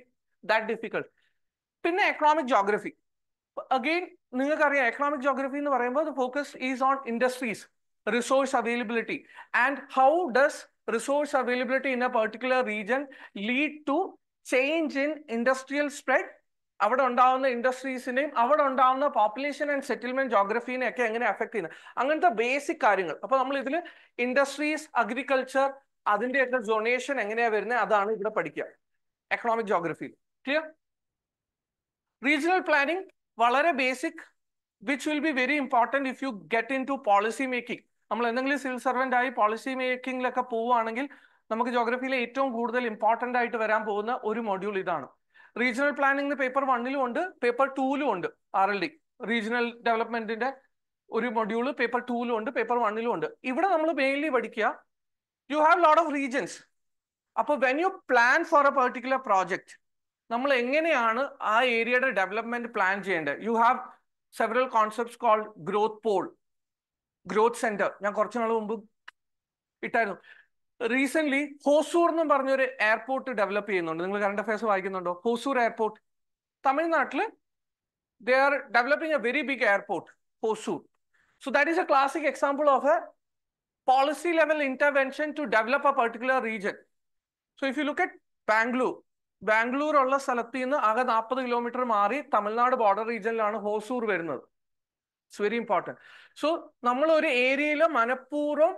that difficult പിന്നെ എക്കണോമിക് ജോഗ്രഫി അഗെയിൻ നിങ്ങൾക്കറിയാം എക്കണോമിക് ജോഗ്രഫി എന്ന് പറയുമ്പോൾ focus is on industries resource availability and how does resource availability in a particular region lead to change in industrial spread അവിടെ ഉണ്ടാവുന്ന ഇൻഡസ്ട്രീസിനെയും അവിടെ ഉണ്ടാവുന്ന population and settlement ജോഗ്രഫീനെ ഒക്കെ എങ്ങനെ അഫക്ട് ചെയ്യുന്നത് അങ്ങനത്തെ ബേസിക് കാര്യങ്ങൾ അപ്പൊ നമ്മൾ ഇതിൽ ഇൻഡസ്ട്രീസ് അഗ്രികൾച്ചർ അതിന്റെയൊക്കെ സൊണേഷൻ എങ്ങനെയാ വരുന്നത് അതാണ് ഇവിടെ പഠിക്കുക എക്കണോമിക് ജോഗ്രഫിയിൽ ക്ലിയർ റീജിയണൽ പ്ലാനിംഗ് വളരെ basic which will be very important if you get into policy making നമ്മൾ എന്തെങ്കിലും സിവിൽ സർവൻ്റ് ആയി പോളിസി മേക്കിങ്ങിലൊക്കെ പോവുകയാണെങ്കിൽ നമുക്ക് ജോഗ്രഫിയിലെ ഏറ്റവും കൂടുതൽ ഇമ്പോർട്ടൻ്റ് ആയിട്ട് വരാൻ പോകുന്ന ഒരു മൊഡ്യൂൾ ഇതാണ് റീജിയണൽ പ്ലാനിംഗ് പേപ്പർ വണ്ണിലും ഉണ്ട് പേപ്പർ ടൂവിലും ഉണ്ട് ആർ എൽ ഡി റീജിയണൽ ഡെവലപ്മെന്റിന്റെ ഒരു മൊഡ്യൂള് പേപ്പർ ടൂവിലും ഉണ്ട് പേപ്പർ വണ്ണിലും ഉണ്ട് ഇവിടെ നമ്മൾ മെയിൻലി പഠിക്കുക you have load of regions അപ്പോൾ when you plan for a particular project നമ്മൾ എങ്ങനെയാണ് ആ ഏരിയയുടെ ഡെവലപ്മെന്റ് പ്ലാൻ ചെയ്യേണ്ടത് you have several concepts called growth pole growth centre ഞാൻ കുറച്ച് നാൾ മുമ്പ് ഇട്ടായിരുന്നു റീസെന്റ് ഹോസൂർ എന്നും പറഞ്ഞൊരു എയർപോർട്ട് ഡെവലപ്പ് ചെയ്യുന്നുണ്ട് നിങ്ങൾ കറണ്ട് അഫയേഴ്സ് വായിക്കുന്നുണ്ടോ ഹോസൂർ എയർപോർട്ട് തമിഴ്നാട്ടിൽ they are developing a very big airport Hosur so that is a classic example of a policy level intervention to develop a particular region. So if you look at Bangalore Bangalore ഉള്ള സ്ഥലത്ത് നിന്ന് ആകെ നാൽപ്പത് kilometre മാറി Tamil Nadu border റീജിയനിലാണ് Hosur വരുന്നത് it's very important so നമ്മൾ ഒരു ഏരിയയിൽ മനഃപൂർവ്വം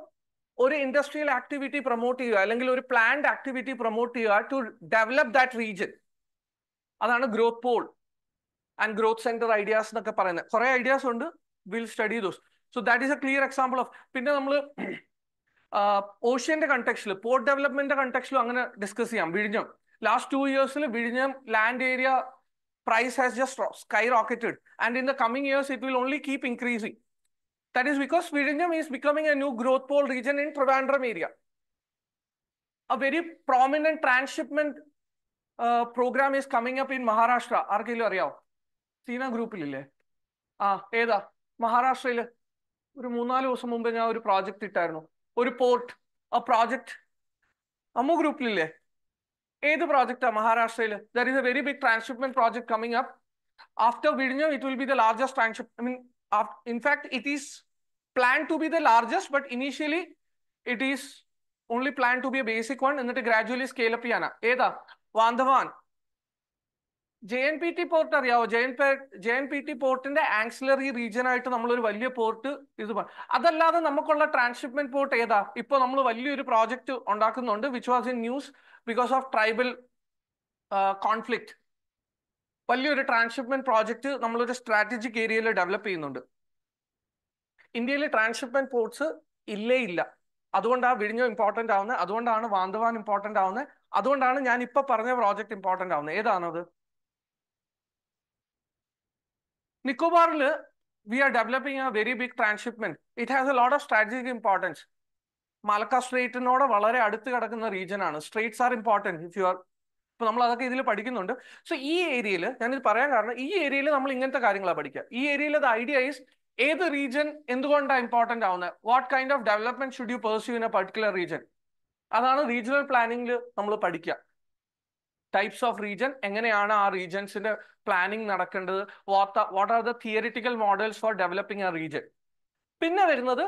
ഒരു ഇൻഡസ്ട്രിയൽ ആക്ടിവിറ്റി പ്രൊമോട്ട് ചെയ്യുക അല്ലെങ്കിൽ ഒരു പ്ലാൻഡ് ആക്ടിവിറ്റി പ്രൊമോട്ട് ചെയ്യുക ടു ഡെവലപ്പ് ദാറ്റ് റീജിയൻ അതാണ് growth pole and growth centre ideas എന്നൊക്കെ പറയുന്നത് കുറെ ഐഡിയാസ് ഉണ്ട് will study those so that is a clear example of പിന്നെ നമ്മൾ ഓഷ്യന്റെ കണ്ടക്സ്റ്റില് പോർട്ട് ഡെവലപ്മെന്റിന്റെ കണ്ടക്സിലും അങ്ങനെ ഡിസ്കസ് ചെയ്യാം വിഴിഞ്ഞം ലാസ്റ്റ് ടു ഇയേഴ്സിൽ വിഴിഞ്ഞം land area price has just skyrocketed and in the coming years it will only keep increasing That is because Vizhinjam is becoming a new growth pole region in Trivandrum area. A very prominent transshipment uh, program is coming up in Maharashtra. ആർക്കെങ്കിലും അറിയാവോ സീന ഗ്രൂപ്പിലില്ലേ ആ ഏതാ മഹാരാഷ്ട്രയിൽ ഒരു മൂന്നാല് ദിവസം മുമ്പ് ഞാൻ ഒരു പ്രോജക്റ്റ് ഇട്ടായിരുന്നു ഒരു പോർട്ട് ആ പ്രോജക്റ്റ് അമ്മു ഗ്രൂപ്പിലില്ലേ ഏത് പ്രോജക്റ്റാ മഹാരാഷ്ട്രയിൽ there is a very big transhipment project coming up after വിഴിഞ്ഞം it will be the largest transship I mean in fact, it is planned to be the largest, but initially it is only planned to be a basic one, and it gradually scale up ചെയ്യാണ് ഏതാ Vadhavan J N P T port അറിയാവോ J N J N P T പോർട്ടിന്റെ ancillary region ആയിട്ട് നമ്മളൊരു വലിയ port ഇത് അതല്ലാതെ നമുക്കുള്ള ട്രാൻസ്ഷിപ്മെന്റ് പോർട്ട് ഏതാ ഇപ്പോൾ നമ്മൾ വലിയൊരു പ്രോജക്റ്റ് ഉണ്ടാക്കുന്നുണ്ട് which was in news because of tribal conflict വലിയൊരു ട്രാൻസ്ഷിപ്മെന്റ് പ്രോജക്റ്റ് നമ്മളൊരു സ്ട്രാറ്റജിക് ഏരിയയിൽ ഡെവലപ്പ് ചെയ്യുന്നുണ്ട് ഇന്ത്യയിൽ ട്രാൻസ്ഷിപ്മെന്റ് പോർട്സ് ഇല്ലേ ഇല്ല അതുകൊണ്ടാണ് വിഴിഞ്ഞോ ഇമ്പോർട്ടന്റ് ആവുന്നത് അതുകൊണ്ടാണ് വാന്തവാൻ ഇമ്പോർട്ടന്റ് ആവുന്നത് അതുകൊണ്ടാണ് ഞാൻ ഇപ്പൊ പറഞ്ഞ പ്രോജക്റ്റ് ഇമ്പോർട്ടന്റ് ആവുന്നത് ഏതാണത് നിക്കോബാറിൽ we are developing a very big transhipment it has a lot of strategic importance Malacca സ്ട്രേറ്റിനോട് വളരെ അടുത്ത് കിടക്കുന്ന റീജിയൻ ആണ് straits are important if you are അപ്പൊ നമ്മൾ അതൊക്കെ ഇതിൽ പഠിക്കുന്നുണ്ട് സോ ഈ ഏരിയയിൽ ഞാനിത് പറയാൻ കാരണം ഈ ഏരിയയിൽ നമ്മൾ ഇങ്ങനത്തെ കാര്യങ്ങളാണ് പഠിക്കുക ഈ ഏരിയയിൽ ദ ഐഡിയ ഈസ് ഏത് റീജിയൻ എന്തുകൊണ്ടാണ് ഇമ്പോർട്ടന്റ് ആവുന്നത് what kind of development should you pursue in a particular region അതാണ് റീജിയണൽ പ്ലാനിംഗിൽ നമ്മൾ പഠിക്കുക ടൈപ്സ് ഓഫ് റീജിയൻ എങ്ങനെയാണ് ആ റീജിയൻസിന്റെ പ്ലാനിങ് നടക്കേണ്ടത് what what are the theoretical models for developing a region പിന്നെ വരുന്നത്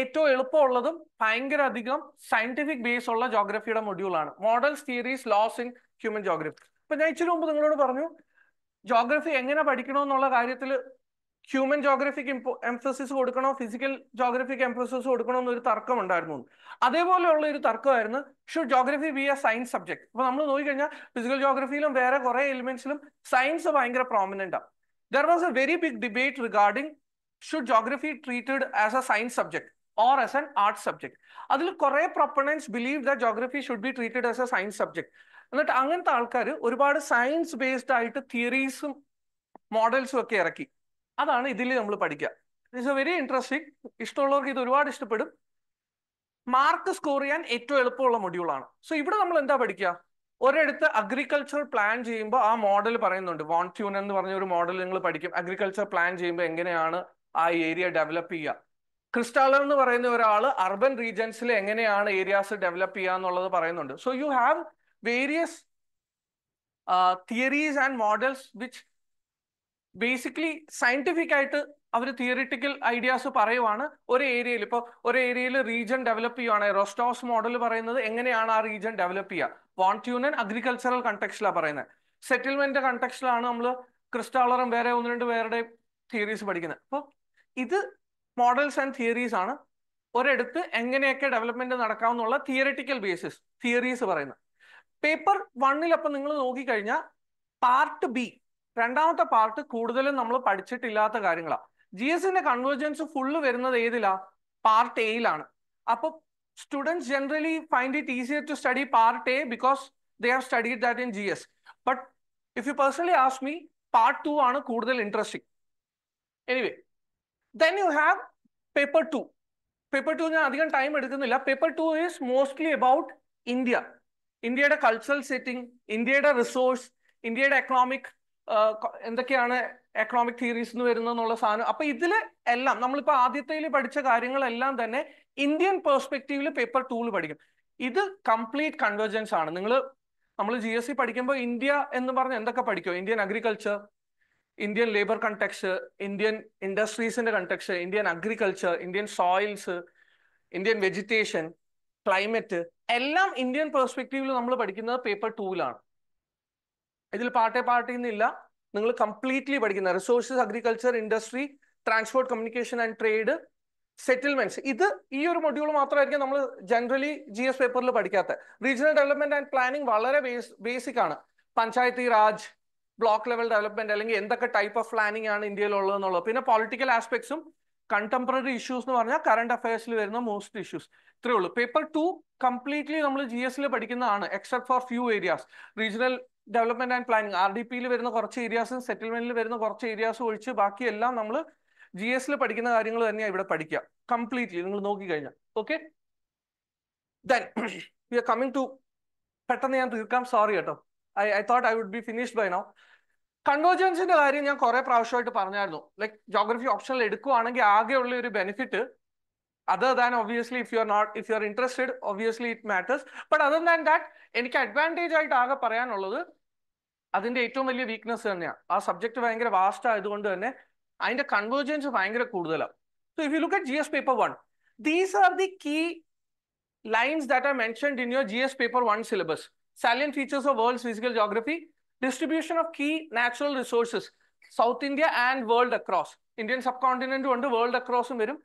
ഏറ്റവും എളുപ്പമുള്ളതും ഭയങ്കര അധികം സയന്റിഫിക് ബേസ് ഉള്ള ജോഗ്രഫിയുടെ മൊഡ്യൂളാണ് models theories laws in human geography അപ്പൊ ഞാൻ ഇച്ചിരി മുമ്പ് നിങ്ങളോട് പറഞ്ഞു ജോഗ്രഫി എങ്ങനെ പഠിക്കണമെന്നുള്ള കാര്യത്തിൽ ഹ്യൂമൻ ജോഗ്രഫിക്ക് എംഫസിസ് കൊടുക്കണോ ഫിസിക്കൽ ജോഗ്രഫിക്ക് എംഫസിസ് കൊടുക്കണോ എന്നൊരു തർക്കം ഉണ്ടായിരുന്നു അതേപോലെയുള്ള ഒരു തർക്കമായിരുന്നു should geography be a science subject അപ്പൊ നമ്മൾ നോക്കിക്കഴിഞ്ഞാൽ ഫിസിക്കൽ ജോഗ്രഫിയിലും വേറെ കുറെ എലിമെന്റ്സിലും സയൻസ് ഭയങ്കര പ്രോമിനന്റ് ആണ് there was a very big debate regarding should geography treated as a science subject or as an art subject. അതിൽ കുറേ proponents believe the geography should be treated as a science subject എന്നിട്ട് അങ്ങനത്തെ ആൾക്കാർ ഒരുപാട് science based ആയിട്ട് തിയറീസും മോഡൽസും ഒക്കെ ഇറക്കി അതാണ് ഇതിൽ നമ്മൾ പഠിക്കുക ഇറ്റ്സ് എ വെരി ഇൻട്രസ്റ്റിംഗ് ഇഷ്ടമുള്ളവർക്ക് ഇത് ഒരുപാട് ഇഷ്ടപ്പെടും മാർക്ക് സ്കോർ ചെയ്യാൻ ഏറ്റവും എളുപ്പമുള്ള മൊഡ്യൂളാണ് സോ ഇവിടെ നമ്മൾ എന്താ പഠിക്കുക ഒരിടത്ത് അഗ്രികൾച്ചർ പ്ലാൻ ചെയ്യുമ്പോൾ ആ മോഡൽ പറയുന്നുണ്ട് വോൺ ട്യൂൺ എന്ന് പറഞ്ഞ ഒരു മോഡൽ നിങ്ങൾ പഠിക്കും അഗ്രികൾച്ചർ പ്ലാൻ ചെയ്യുമ്പോൾ എങ്ങനെയാണ് ആ ഏരിയ ഡെവലപ്പ് ചെയ്യുക ക്രിസ്റ്റാലർ എന്ന് പറയുന്ന ഒരാൾ അർബൻ റീജൻസിൽ എങ്ങനെയാണ് ഏരിയാസ് ഡെവലപ്പ് ചെയ്യുക എന്നുള്ളത് പറയുന്നുണ്ട് so you have various theories and models which basically scientific ആയിട്ട് അവർ തിയറിറ്റിക്കൽ ഐഡിയാസ് പറയുവാണ് ഒരു ഏരിയയിൽ ഇപ്പോൾ ഒരു ഏരിയയിൽ റീജിയൻ ഡെവലപ്പ് ചെയ്യുവാണെങ്കിൽ റോസ്റ്റോസ് മോഡൽ പറയുന്നത് എങ്ങനെയാണ് ആ റീജിയൻ ഡെവലപ്പ് ചെയ്യുക വോൺട്യൂണൻ അഗ്രികൾച്ചറൽ കണ്ടക്സ്റ്റിലാണ് പറയുന്നത് സെറ്റിൽമെന്റ് കണ്ടക്സ്റ്റിലാണ് നമ്മൾ ക്രിസ്റ്റാളറും വേറെ ഒന്ന് രണ്ട് പേരുടെയും തിയറീസ് പഠിക്കുന്നത് അപ്പോൾ ഇത് മോഡൽസ് ആൻഡ് തിയറീസ് ആണ് ഒരിടത്ത് എങ്ങനെയൊക്കെ ഡെവലപ്മെന്റ് നടക്കാമെന്നുള്ള തിയറിറ്റിക്കൽ ബേസിസ് തിയറീസ് പറയുന്നത് പേപ്പർ വണ്ണിൽ അപ്പം നിങ്ങൾ നോക്കിക്കഴിഞ്ഞാൽ പാർട്ട് ബി രണ്ടാമത്തെ പാർട്ട് കൂടുതലും നമ്മൾ പഠിച്ചിട്ടില്ലാത്ത കാര്യങ്ങളാണ് ജി എസിന്റെ കൺവേർജൻസ് ഫുള്ള് വരുന്നത് ഏതിലാ പാർട്ട് എയിലാണ് അപ്പോൾ students generally find it easier to study part A because they have study that in G S but if you personally as me part two ആണ് കൂടുതൽ interesting anyway then you have paper two paper two ഞാൻ അധികം time എടുക്കുന്നില്ല paper two is mostly about India ഇന്ത്യയുടെ cultural setting ഇന്ത്യയുടെ resource ഇന്ത്യയുടെ economic എന്തൊക്കെയാണ് economic theories എന്ന് വരുന്നതെന്നുള്ള സാധനം അപ്പൊ ഇതിൽ എല്ലാം നമ്മളിപ്പോൾ ആദ്യത്തേല് പഠിച്ച കാര്യങ്ങളെല്ലാം തന്നെ ഇന്ത്യൻ പേഴ്സ്പെക്റ്റീവിൽ പേപ്പർ ടൂൾ പഠിക്കും ഇത് കംപ്ലീറ്റ് കൺവേർജൻസ് ആണ് നിങ്ങൾ നമ്മൾ ജി എസ് സി e പഠിക്കുമ്പോൾ ഇന്ത്യ എന്ന് പറഞ്ഞ് എന്തൊക്കെ പഠിക്കും Indian agriculture Indian labour context Indian ഇൻഡസ്ട്രീസിന്റെ context Indian agriculture Indian soils Indian vegetation climate എല്ലാം ഇന്ത്യൻ പെർസ്പെക്റ്റീവിൽ നമ്മൾ പഠിക്കുന്നത് പേപ്പർ ടൂവിലാണ് ഇതിൽ പാട്ടേ പാർട്ടി എന്നില്ല നിങ്ങൾ കംപ്ലീറ്റ്ലി പഠിക്കുന്ന resources agriculture industry transport communication and trade settlements ഇത് ഈ ഒരു മൊഡ്യൂൾ മാത്രമായിരിക്കും നമ്മൾ ജനറലി ജി എസ് പേപ്പറിൽ പഠിക്കാത്ത റീജിയണൽ ഡെവലപ്മെന്റ് ആൻഡ് പ്ലാനിംഗ് വളരെ ബേസിക് ആണ് Panchayati Raj block level development അല്ലെങ്കിൽ എന്തൊക്കെ ടൈപ്പ് ഓഫ് പ്ലാനിങ് ആണ് ഇന്ത്യയിലുള്ളത് എന്നുള്ളത് പിന്നെ പൊളിറ്റിക്കൽ ആസ്പെക്ട്സും കണ്ടംപററി ഇഷ്യൂസ് എന്ന് പറഞ്ഞാൽ കറണ്ട് അഫയേഴ്സിൽ വരുന്ന മോസ്റ്റ് ഇഷ്യൂസ് ഇത്രേ ഉള്ളൂ പേപ്പർ ടു കംപ്ലീറ്റ്ലി നമ്മൾ ജി എസിൽ പഠിക്കുന്നതാണ് except for few areas regional development and planning R D പിയിൽ വരുന്ന കുറച്ച് ഏരിയാസും സെറ്റിൽമെന്റിൽ വരുന്ന കുറച്ച് ഏരിയാസും ഒഴിച്ച് ബാക്കിയെല്ലാം നമ്മൾ ജി എസിൽ പഠിക്കുന്ന കാര്യങ്ങൾ തന്നെയാണ് ഇവിടെ പഠിക്കുക കംപ്ലീറ്റ്ലി നിങ്ങൾ നോക്കിക്കഴിഞ്ഞാൽ okay then we are coming to പെട്ടെന്ന് ഞാൻ തീർക്കാം സോറി കേട്ടോ I I thought I would be finished by no കൺവേർജൻസിന്റെ കാര്യം ഞാൻ കുറെ പ്രാവശ്യമായിട്ട് പറഞ്ഞായിരുന്നു ലൈക് ജോഗ്രഫി ഓപ്ഷനിൽ എടുക്കുവാണെങ്കിൽ ആകെയുള്ള ഒരു benefit other than obviously if you are not if you are interested obviously it matters but other than that എനിക്ക് അഡ്വാൻറ്റേജ് ആയിട്ട് ആകെ പറയാനുള്ളത് അതിന്റെ ഏറ്റവും വലിയ വീക്ക്നെസ് തന്നെയാണ് ആ സബ്ജക്ട് ഭയങ്കര വാസ്റ്റ് ആയതുകൊണ്ട് തന്നെ അതിന്റെ കൺവേർജൻസ് ഭയങ്കര കൂടുതലാണ് so if you look at G S paper one these are the key lines that are mentioned in your G S paper one syllabus salient features of world physical geography distribution of key natural resources south India and world across Indian sub കോണ്ടിനെന്റും ഉണ്ട് world അക്രോസും വരും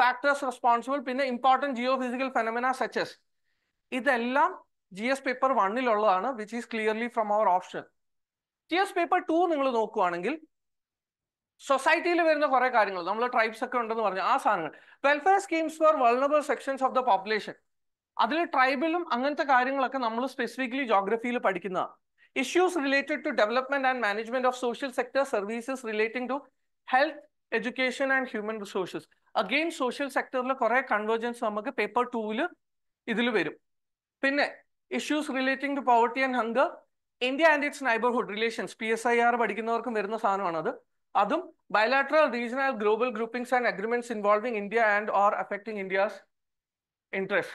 factors responsible പിന്നെ important geophysical phenomena such as ഇതെല്ലാം G S paper വണ്ണിലുള്ളതാണ് which is clearly from our option G S paper two നിങ്ങൾ നോക്കുവാണെങ്കിൽ സൊസൈറ്റിയിൽ വരുന്ന കുറെ കാര്യങ്ങൾ നമ്മൾ ട്രൈബ്സ് ഒക്കെ ഉണ്ടെന്ന് പറഞ്ഞു ആ സാധനങ്ങൾ welfare schemes for vulnerable sections of the population അതിൽ ട്രൈബിലും അങ്ങനത്തെ കാര്യങ്ങളൊക്കെ നമ്മൾ സ്പെസിഫിക്കലി ജോഗ്രഫിയിൽ പഠിക്കുന്നതാണ് issues related to development and management of social sector services relating to health, education and human resources. Again, social sector la kore convergence namak paper 2 il idil വരും. Pinne, issues relating to poverty and hunger, India and its neighborhood relations, PSIR verunna വരുന്ന adu adum bilateral, regional, global groupings and agreements involving India and or affecting India's interest.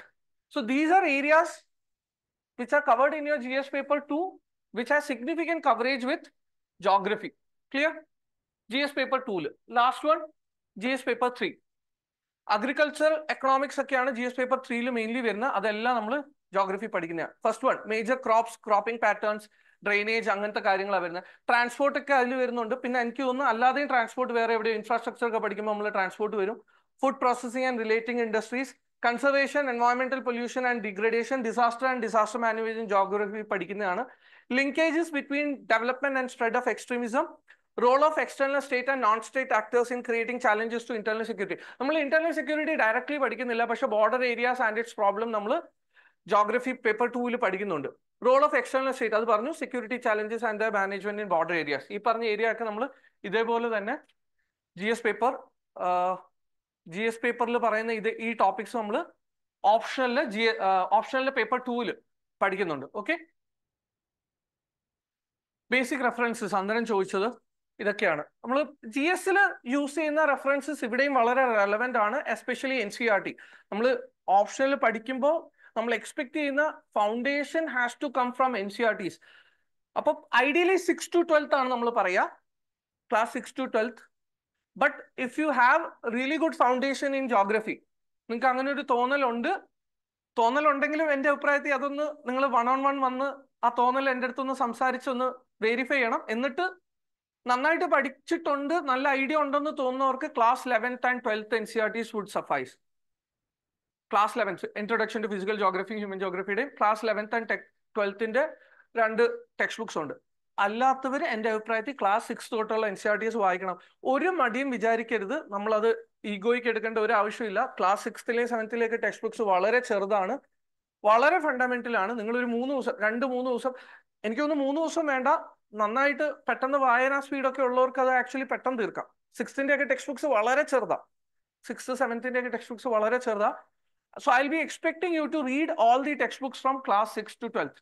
So these are areas which are covered in your GS paper 2 which has significant coverage with geography. Clear? GS paper 2. Last one, GS paper 3. Agriculture economics ഒക്കെയാണ് G S paper ത്രീയിൽ mainly വരുന്നത് അതെല്ലാം നമ്മൾ geography പഠിക്കുന്നതാണ് first one major crops cropping patterns drainage അങ്ങനത്തെ കാര്യങ്ങളാണ് വരുന്നത് transport ഒക്കെ അതിൽ വരുന്നുണ്ട് പിന്നെ എനിക്ക് തോന്നുന്നു അല്ലാതെയും ട്രാൻസ്പോർട്ട് വേറെ എവിടെയോ ഇൻഫ്രാസ്ട്രക്ചർ ഒക്കെ പഠിക്കുമ്പോൾ നമ്മൾ ട്രാൻസ്പോർട്ട് വരും food processing and relating industries conservation എൻവയോൺമെന്റൽ pollution and degradation disaster and disaster management geography പഠിക്കുന്നതാണ് linkages between development and spread of extremism role of external state and non state actors in creating challenges to internal security നമ്മൾ internal security directly പഠിക്കുന്നില്ല പക്ഷേ border areas and its problem നമ്മൾ geography paper ടൂവിൽ പഠിക്കുന്നുണ്ട് role of external state അത് പറഞ്ഞു security challenges and the management in border areas ഈ പറഞ്ഞ ഏരിയ ഒക്കെ നമ്മൾ ഇതേപോലെ തന്നെ G S paper G S പേപ്പറിൽ പറയുന്ന ഇത് ഈ ടോപ്പിക്സ് നമ്മൾ ഓപ്ഷനിലെ ജി ഓപ്ഷനിലെ പേപ്പർ ടൂവിൽ പഠിക്കുന്നുണ്ട് ഓക്കെ ബേസിക് റെഫറൻസസ് അന്നേരം ചോദിച്ചത് ഇതൊക്കെയാണ് നമ്മൾ ജി എസിൽ യൂസ് ചെയ്യുന്ന റെഫറൻസസ് ഇവിടെയും വളരെ റെലവെന്റ് ആണ് especially N C R T നമ്മൾ ഓപ്ഷനിൽ പഠിക്കുമ്പോൾ നമ്മൾ എക്സ്പെക്ട് ചെയ്യുന്ന foundation has to come from N C R Ts അപ്പൊ ഐഡിയലി സിക്സ് ടു ട്വൽത്ത് ആണ് നമ്മൾ പറയാ class six to twelfth but if you have really good foundation in geography നിങ്ങൾക്ക് അങ്ങനെ ഒരു തോന്നലുണ്ട് തോന്നലുണ്ടെങ്കിലും എൻ്റെ അഭിപ്രായത്തിൽ അതൊന്ന് നിങ്ങൾ വൺ ഓൺ വൺ വന്ന് ആ തോന്നൽ എൻ്റെ അടുത്തൊന്ന് സംസാരിച്ചൊന്ന് വെരിഫൈ ചെയ്യണം എന്നിട്ട് നന്നായിട്ട് പഠിച്ചിട്ടുണ്ട് നല്ല ഐഡിയ ഉണ്ടെന്ന് തോന്നുന്നവർക്ക് class eleventh and twelfth N C R Ts would suffice class eleventh introduction to physical ജോഗ്രഫിയും ഹ്യൂമൻ ജോഗ്രഫിയുടെയും ക്ലാസ് ലെവൻത്ത് ആൻഡ് ട്വൽത്തിന്റെ രണ്ട് ടെക്സ്റ്റ് ബുക്സ് ഉണ്ട് അല്ലാത്തവർ എൻ്റെ അഭിപ്രായത്തിൽ ക്ലാസ് സിക്സ് തൊട്ടുള്ള N C R T S വായിക്കണം ഒരു മടിയും വിചാരിക്കരുത് നമ്മളത് ഈഗോയ്ക്ക് എടുക്കേണ്ട ഒരു ആവശ്യമില്ല ക്ലാസ് സിക്സ്ത്തിലെയും സെവൻത്തിലേക്ക് ടെക്സ്റ്റ് ബുക്സ് വളരെ ചെറുതാണ് വളരെ ഫണ്ടമെന്റൽ ആണ് ഒരു മൂന്ന് ദിവസം രണ്ട് മൂന്ന് ദിവസം എനിക്കൊന്ന് മൂന്ന് ദിവസം വേണ്ട നന്നായിട്ട് പെട്ടെന്ന് വായനാ സ്പീഡൊക്കെ ഉള്ളവർക്ക് അത് ആക്ച്വലി പെട്ടെന്ന് തീർക്കാം സിക്സ്തിൻ്റെ ഒക്കെ ടെക്സ്റ്റ് ബുക്സ് വളരെ ചെറുതാണ് സിക്സ് സെവൻത്തിൻ്റെ ഒക്കെ ടെക്സ്റ്റ് ബുക്സ് വളരെ ചെറുതാണ് so I be expecting you to read all the text books from class six to twelfth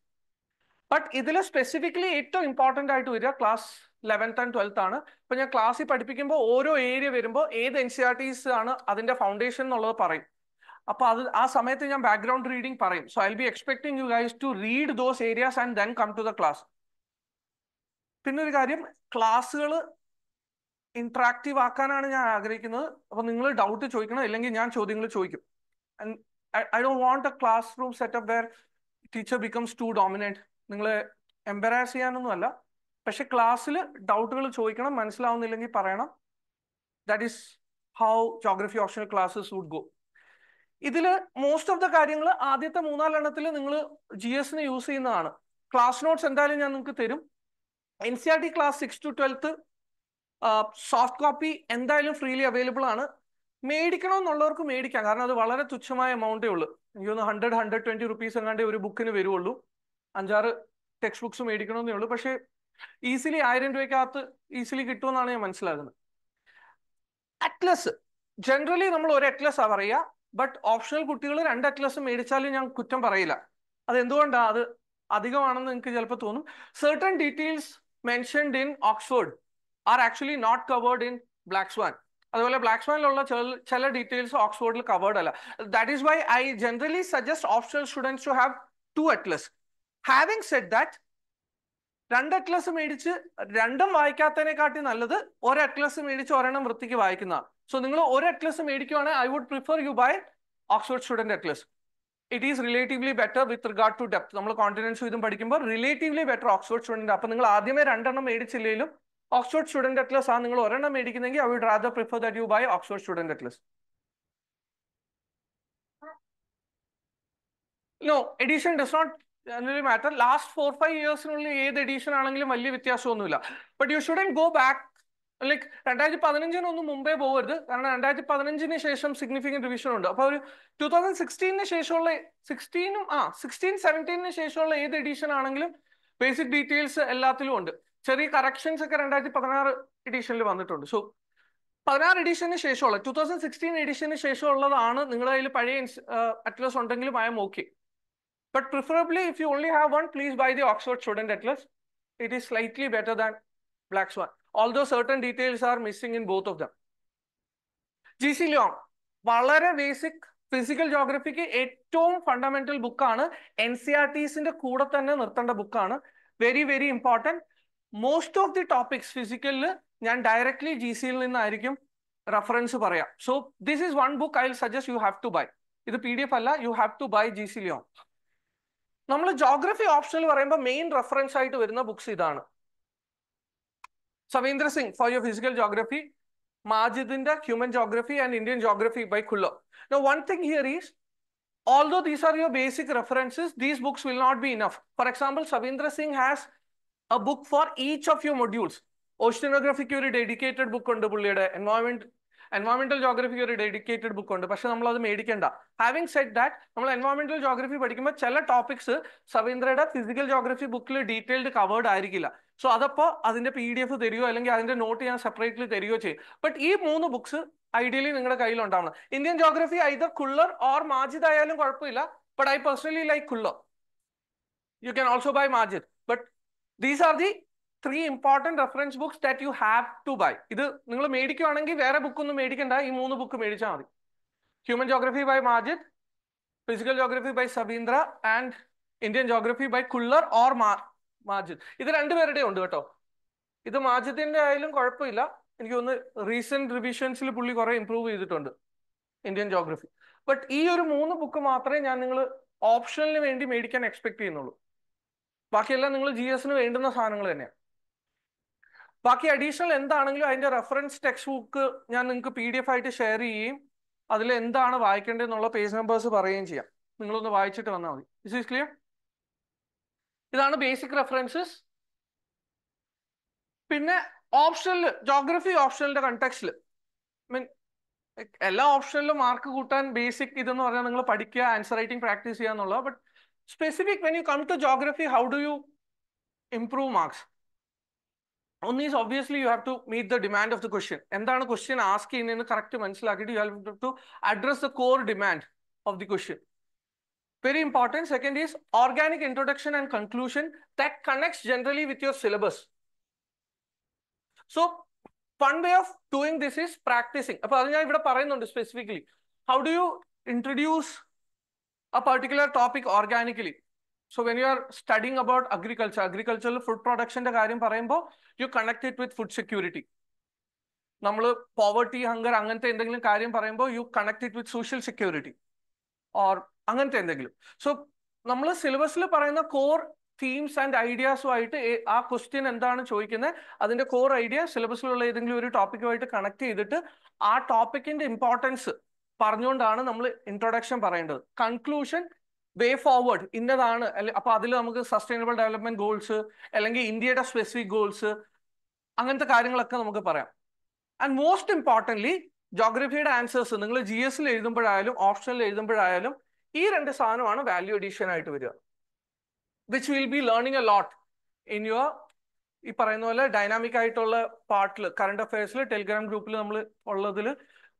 but ഇതിൽ സ്പെസിഫിക്കലി ഏറ്റവും ഇമ്പോർട്ടൻ്റ് ആയിട്ട് വരിക ക്ലാസ് ലെവൻത്ത് ആൻഡ് ട്വൽത്ത് ആണ് ഇപ്പൊ ഞാൻ ക്ലാസ്സിൽ പഠിപ്പിക്കുമ്പോൾ ഓരോ ഏരിയ വരുമ്പോൾ ഏത് എൻ സി ആർ ടീസ് ആണ് അതിന്റെ ഫൗണ്ടേഷൻ എന്നുള്ളത് പറയും അപ്പൊ അത് ആ സമയത്ത് ഞാൻ ബാക്ക്ഗ്രൗണ്ട് റീഡിംഗ് പറയും so I be expecting you guys to read those areas and then come to the class പിന്നെ ഒരു കാര്യം ക്ലാസ്സുകൾ ഇൻട്രാക്റ്റീവ് ആക്കാനാണ് ഞാൻ ആഗ്രഹിക്കുന്നത് അപ്പൊ നിങ്ങൾ ഡൗട്ട് ചോദിക്കണം അല്ലെങ്കിൽ ഞാൻ ചോദ്യങ്ങൾ ചോദിക്കും I do want a class room setup where teacher becomes to dominate നിങ്ങളെ എംബറാസ് ചെയ്യാനൊന്നും അല്ല പക്ഷെ ക്ലാസ്സിൽ ഡൗട്ടുകൾ ചോദിക്കണം മനസ്സിലാവുന്നില്ലെങ്കിൽ പറയണം that is how geography optional classes would go ഇതിൽ മോസ്റ്റ് ഓഫ് ദ കാര്യങ്ങൾ ആദ്യത്തെ മൂന്നാലെണ്ണത്തിൽ നിങ്ങൾ ജി എസിന് യൂസ് ചെയ്യുന്നതാണ് ക്ലാസ് നോട്ട്സ് എന്തായാലും ഞാൻ നിങ്ങൾക്ക് തരും N C R T class six to twelfth soft copy എന്തായാലും ഫ്രീലി അവൈലബിൾ ആണ് മേടിക്കണമെന്നുള്ളവർക്ക് മേടിക്കാം കാരണം അത് വളരെ തുച്ഛമായ എമൗണ്ടേ ഉള്ളൂ എനിക്ക് തോന്നുന്നു ഹൺഡ്രഡ് ഹൺഡ്രഡ് ട്വന്റി റുപ്പീസ് എങ്ങാണ്ടേ ഒരു ബുക്കിന് വരുള്ളൂ അഞ്ചാറ് ടെക്സ്റ്റ് ബുക്സ് മേടിക്കണമെന്നേ ഉള്ളൂ പക്ഷേ ഈസിലി ആയിരം രൂപയ്ക്കകത്ത് ഈസിലി കിട്ടുമെന്നാണ് ഞാൻ മനസ്സിലാക്കുന്നത് അറ്റ്ലസ് ജനറലി നമ്മൾ ഒരു അറ്റ്ലസ് ആ പറയുക ബട്ട് ഓപ്ഷണൽ കുട്ടികൾ രണ്ട് അറ്റ്ലസ് മേടിച്ചാലും ഞാൻ കുറ്റം പറയില്ല അത് എന്തുകൊണ്ടാണ് അത് അധികമാണെന്ന് നിങ്ങൾക്ക് ചിലപ്പോൾ തോന്നും certain details mentioned in Oxford are actually not covered in Black Swan അതുപോലെ ബ്ലാക്ക് സ്വാനിലുള്ള ചില ഡീറ്റെയിൽസ് ഓക്സ്ഫോർഡിൽ കവേർഡ് അല്ല that is why I generally suggest optional students to have two atlas having said that രണ്ട് അറ്റ്ലസ് മേടിച്ച് രണ്ടും വായിക്കാത്തതിനെക്കാട്ടി നല്ലത് ഒരു അറ്റ്ലസ് മേടിച്ച് ഒരെണ്ണം വൃത്തിക്ക് വായിക്കുന്നതാണ് സോ നിങ്ങൾ ഒരു അറ്റ്ലസ് മേടിക്കുവാണെങ്കിൽ I would prefer you buy Oxford student atlas it is relatively better with regard to depth നമ്മൾ കോണ്ടിനൻസ് ഇതും പഠിക്കുമ്പോൾ റിലേറ്റീവ്ലി ബെറ്റർ ഓക്സ്ഫോർഡ് സ്റ്റുഡൻറ് അപ്പം നിങ്ങൾ ആദ്യമേ രണ്ടെണ്ണം മേടിച്ചില്ലെങ്കിലും ഓക്സ്ഫോർഡ് സ്റ്റുഡൻറ് അറ്റ്ലസ് ആ നിങ്ങൾ ഒരെണ്ണം മേടിക്കുന്നെങ്കിൽ I would rather prefer that you buy Oxford student atlas no edition does not അങ്ങനെ മാറ്റർ ലാസ്റ്റ് ഫോർ ഫൈവ് ഇയേഴ്സിനുള്ളിൽ ഏത് എഡീഷൻ ആണെങ്കിലും വലിയ വ്യത്യാസമൊന്നുമില്ല but you shouldn't go back like രണ്ടായിരത്തി പതിനഞ്ചിനൊന്നും മുമ്പേ പോകരുത് കാരണം രണ്ടായിരത്തി പതിനഞ്ചിന് ശേഷം സിഗ്നിഫിക്കൻ റിവിഷൻ ഉണ്ട് അപ്പൊ ഒരു ടൂ തൗസൻഡ് സിക്സ്റ്റീനിന് ശേഷമുള്ള സിക്സ്റ്റീനും ആ സിക്സ്റ്റീൻ സെവൻറ്റീനിന് ശേഷമുള്ള ഏത് എഡീഷൻ ആണെങ്കിലും ബേസിക് ഡീറ്റെയിൽസ് എല്ലാത്തിലും ഉണ്ട് ചെറിയ കറക്ഷൻസ് ഒക്കെ രണ്ടായിരത്തി പതിനാറ് എഡീഷനിൽ വന്നിട്ടുണ്ട് സോ പതിനാറ് എഡീഷന് ശേഷമുള്ള ടൂ തൗസൻഡ് സിക്സ്റ്റീൻ എഡീഷന് ശേഷമുള്ളതാണ് നിങ്ങളുടെ കയ്യിൽ പഴയ അറ്റ്ലസ് ഉണ്ടെങ്കിലും ആയ okay But preferably, if you only have one, please buy the Oxford Student Atlas. It is slightly better than Black Swan, although certain details are missing in both of them. GC Leong, വളരെ basic physical ജോഗ്രഫിക്ക് ഏറ്റവും fundamental ബുക്കാണ് N C R ടിസിന്റെ കൂടെ തന്നെ നിർത്തേണ്ട ബുക്കാണ് very very important most of the topics ഫിസിക്കലിൽ ഞാൻ ഡയറക്ട്ലി ജി സിയിൽ നിന്നായിരിക്കും റെഫറൻസ് പറയാം so this is one book I will suggest you have to buy ഇത് പി ഡി എഫ് അല്ല you have to buy G C Leong നമ്മൾ geography ഓപ്ഷനിൽ പറയുമ്പോൾ മെയിൻ റെഫറൻസ് ആയിട്ട് വരുന്ന ബുക്സ് ഇതാണ് Savindra Singh for your physical geography മാജിദിന്റെ human geography and Indian geography by Khullar one thing here is although these are your basic references these books will not be enough for example Savindra Singh has a book for each of your modules ഓഷ്യനോഗ്രഫിക്ക് ഒരു dedicated book ഉണ്ട് പുള്ളിയുടെ environment എൻവയോൺമെന്റൽ ജോഗ്രഫിക്ക് ഒരു dedicated book ഉണ്ട് പക്ഷെ നമ്മൾ അത് മേടിക്കേണ്ട having said that നമ്മൾ എൻവയോൺമെന്റൽ ജോഗ്രഫി പഠിക്കുമ്പോൾ ചില ടോപ്പിക്സ് സവീന്ദ്രയുടെ ഫിസിക്കൽ ജോഗ്രഫി ബുക്കിൽ ഡീറ്റെയിൽഡ് കവേർഡ് ആയിരിക്കില്ല സോ അതപ്പോ അതിന്റെ പി ഡി എഫ് തരുകയോ അല്ലെങ്കിൽ അതിന്റെ നോട്ട് ഞാൻ സെപ്പറേറ്റ്ലി തരികയോ ചെയ്യും ബട്ട് ഈ മൂന്ന് ബുക്ക്സ് ഐഡിയലി നിങ്ങളുടെ കയ്യിൽ ഉണ്ടാവണം Indian geography either Khullar or Majid ആയാലും കുഴപ്പമില്ല but I personally like Khullar you can also buy Majid but these are the three important reference books that you have to buy ഇത് നിങ്ങൾ മേടിക്കുവാണെങ്കിൽ വേറെ ബുക്കൊന്നും മേടിക്കണ്ട ഈ മൂന്ന് ബുക്ക് മേടിച്ചാൽ മതി human geography by Majid physical geography by Sabindra and Indian geography by Khullar or മാ മാജിദ് ഇത് രണ്ടുപേരുടെ ഉണ്ട് കേട്ടോ ഇത് മാജിദിന്റെ ആയാലും കുഴപ്പമില്ല എനിക്ക് ഒന്ന് റീസെന്റ് റിവിഷൻസിൽ പുള്ളി കുറെ ഇമ്പ്രൂവ് ചെയ്തിട്ടുണ്ട് ഇന്ത്യൻ ജോഗ്രഫി ബട്ട് ഈ ഒരു മൂന്ന് ബുക്ക് മാത്രമേ ഞാൻ നിങ്ങൾ ഓപ്ഷനിൽ വേണ്ടി മേടിക്കാൻ എക്സ്പെക്ട് ചെയ്യുന്നുള്ളൂ ബാക്കിയെല്ലാം നിങ്ങൾ ജി എസിന് വേണ്ടുന്ന സാധനങ്ങൾ തന്നെയാണ് ബാക്കി അഡീഷണൽ എന്താണെങ്കിലും അതിന്റെ റെഫറൻസ് ടെക്സ്റ്റ് ബുക്ക് ഞാൻ നിങ്ങൾക്ക് പി ഡി എഫ് ആയിട്ട് ഷെയർ ചെയ്യുകയും അതിൽ എന്താണ് വായിക്കേണ്ടതെന്നുള്ള പേജ് നമ്പേഴ്സ് പറയുകയും ചെയ്യാം നിങ്ങളൊന്ന് വായിച്ചിട്ട് വന്നാൽ മതി ഇസ് ഈസ് ക്ലിയർ ഇതാണ് ബേസിക് റെഫറൻസസ് പിന്നെ ഓപ്ഷനിൽ ജോഗ്രഫി ഓപ്ഷനിലെ കണ്ടക്സ്റ്റിൽ മീൻ എല്ലാ ഓപ്ഷനിലും മാർക്ക് കൂട്ടാൻ ബേസിക് ഇതെന്ന് പറഞ്ഞാൽ നിങ്ങൾ പഠിക്കുക ആൻസർ റൈറ്റിംഗ് പ്രാക്ടീസ് ചെയ്യുക എന്നുള്ളത് but specific when you come to geography how do you improve marks One is obviously you have to meet the demand of the question. And the question asking in a correct answer, you have to address the core demand of the question. Very important. Second is organic introduction and conclusion that connects generally with your syllabus. So, one way of doing this is practicing. Specifically, how do you introduce a particular topic organically? So when you are studying about agriculture അഗ്രികൾച്ചറിൽ food പ്രൊഡക്ഷന്റെ കാര്യം പറയുമ്പോൾ you connect it with food security നമ്മൾ poverty hunger അങ്ങനത്തെ എന്തെങ്കിലും കാര്യം പറയുമ്പോൾ you connect it with social security or അങ്ങനത്തെ എന്തെങ്കിലും സോ നമ്മൾ സിലബസിൽ പറയുന്ന കോർ തീംസ് ആൻഡ് ഐഡിയാസുമായിട്ട് ആ ക്വസ്റ്റ്യൻ എന്താണ് ചോദിക്കുന്നത് അതിന്റെ കോർ ഐഡിയ സിലബസിലുള്ള ഏതെങ്കിലും ഒരു ടോപ്പിക്കുമായിട്ട് കണക്ട് ചെയ്തിട്ട് ആ ടോപ്പിക്കിന്റെ ഇമ്പോർട്ടൻസ് പറഞ്ഞുകൊണ്ടാണ് നമ്മൾ ഇൻട്രൊഡക്ഷൻ പറയേണ്ടത് കൺക്ലൂഷൻ വേ ഫോർവേഡ് ഇന്നതാണ് അപ്പൊ അതിൽ നമുക്ക് സസ്റ്റൈനബിൾ ഡെവലപ്മെന്റ് ഗോൾസ് അല്ലെങ്കിൽ ഇന്ത്യയുടെ സ്പെസിഫിക് ഗോൾസ് അങ്ങനത്തെ കാര്യങ്ങളൊക്കെ നമുക്ക് പറയാം ആൻഡ് മോസ്റ്റ് ഇമ്പോർട്ടൻ്റ്ലി ജോഗ്രഫിയുടെ ആൻസേഴ്സ് നിങ്ങൾ ജി എസ് എഴുതുമ്പോഴായാലും ഓപ്ഷനിൽ എഴുതുമ്പോഴായാലും ഈ രണ്ട് സാധനമാണ് വാല്യൂ അഡീഷൻ ആയിട്ട് വരിക which will be learning a lot in your ഈ പറയുന്ന പോലെ ഡൈനാമിക് ആയിട്ടുള്ള പാർട്ടിൽ കറണ്ട് അഫയേഴ്സിൽ ടെലിഗ്രാം ഗ്രൂപ്പിൽ നമ്മൾ ഉള്ളതിൽ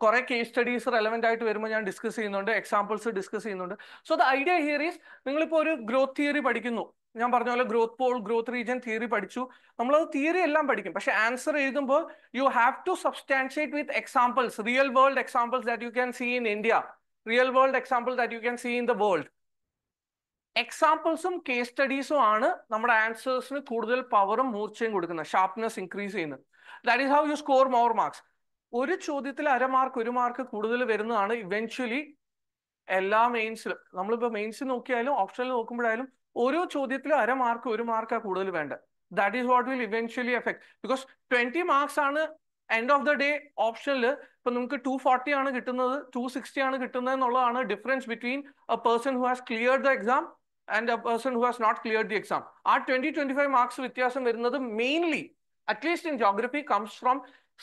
കുറെ കേസ് സ്റ്റഡീസ് റെലവെന്റ് ആയിട്ട് വരുമ്പോൾ ഞാൻ ഡിസ്കസ് ചെയ്യുന്നുണ്ട് എക്സാമ്പിൾസ് ഡിസ്കസ് ചെയ്യുന്നുണ്ട് so the idea here is നിങ്ങളിപ്പോൾ ഒരു ഗ്രോത്ത് തിയറി പഠിക്കുന്നു ഞാൻ പറഞ്ഞ പോലെ growth pole growth region theory പഠിച്ചു നമ്മളത് തിയറി എല്ലാം പഠിക്കും പക്ഷെ ആൻസർ എഴുതുമ്പോൾ you have to substantiate with examples real world examples that you can see in India real world example that you can see in the world എക്സാമ്പിൾസും case സ്റ്റഡീസും ആണ് നമ്മുടെ ആൻസേഴ്സിന് കൂടുതൽ പവറും മൂർച്ചയും കൊടുക്കുന്നത് ഷാർപ്നെസ് ഇൻക്രീസ് ചെയ്യുന്നത് that is how you score more marks ഒരു ചോദ്യത്തിൽ അര മാർക്ക് ഒരു മാർക്ക് കൂടുതൽ വരുന്നതാണ് ഇവൻച്വലി എല്ലാ മെയിൻസിലും നമ്മളിപ്പോൾ മെയിൻസ് നോക്കിയാലും ഓപ്ഷനിൽ നോക്കുമ്പോഴായാലും ഓരോ ചോദ്യത്തിലും അര മാർക്ക് ഒരു മാർക്കാണ് കൂടുതൽ വേണ്ടത് that is what will eventually affect because twenty marks ആണ് എൻഡ് ഓഫ് ദ ഡേ ഓപ്ഷനിൽ ഇപ്പൊ നിങ്ങൾക്ക് ടു ഫോർട്ടി ആണ് കിട്ടുന്നത് ടു സിക്സ്റ്റി ആണ് കിട്ടുന്നത് എന്നുള്ളതാണ് difference between a person who has clear the exam and a person who has not clear the exam ആ ട്വന്റി ട്വന്റി ഫൈവ് മാർക്സ് വ്യത്യാസം വരുന്നത് mainly at least in geography comes from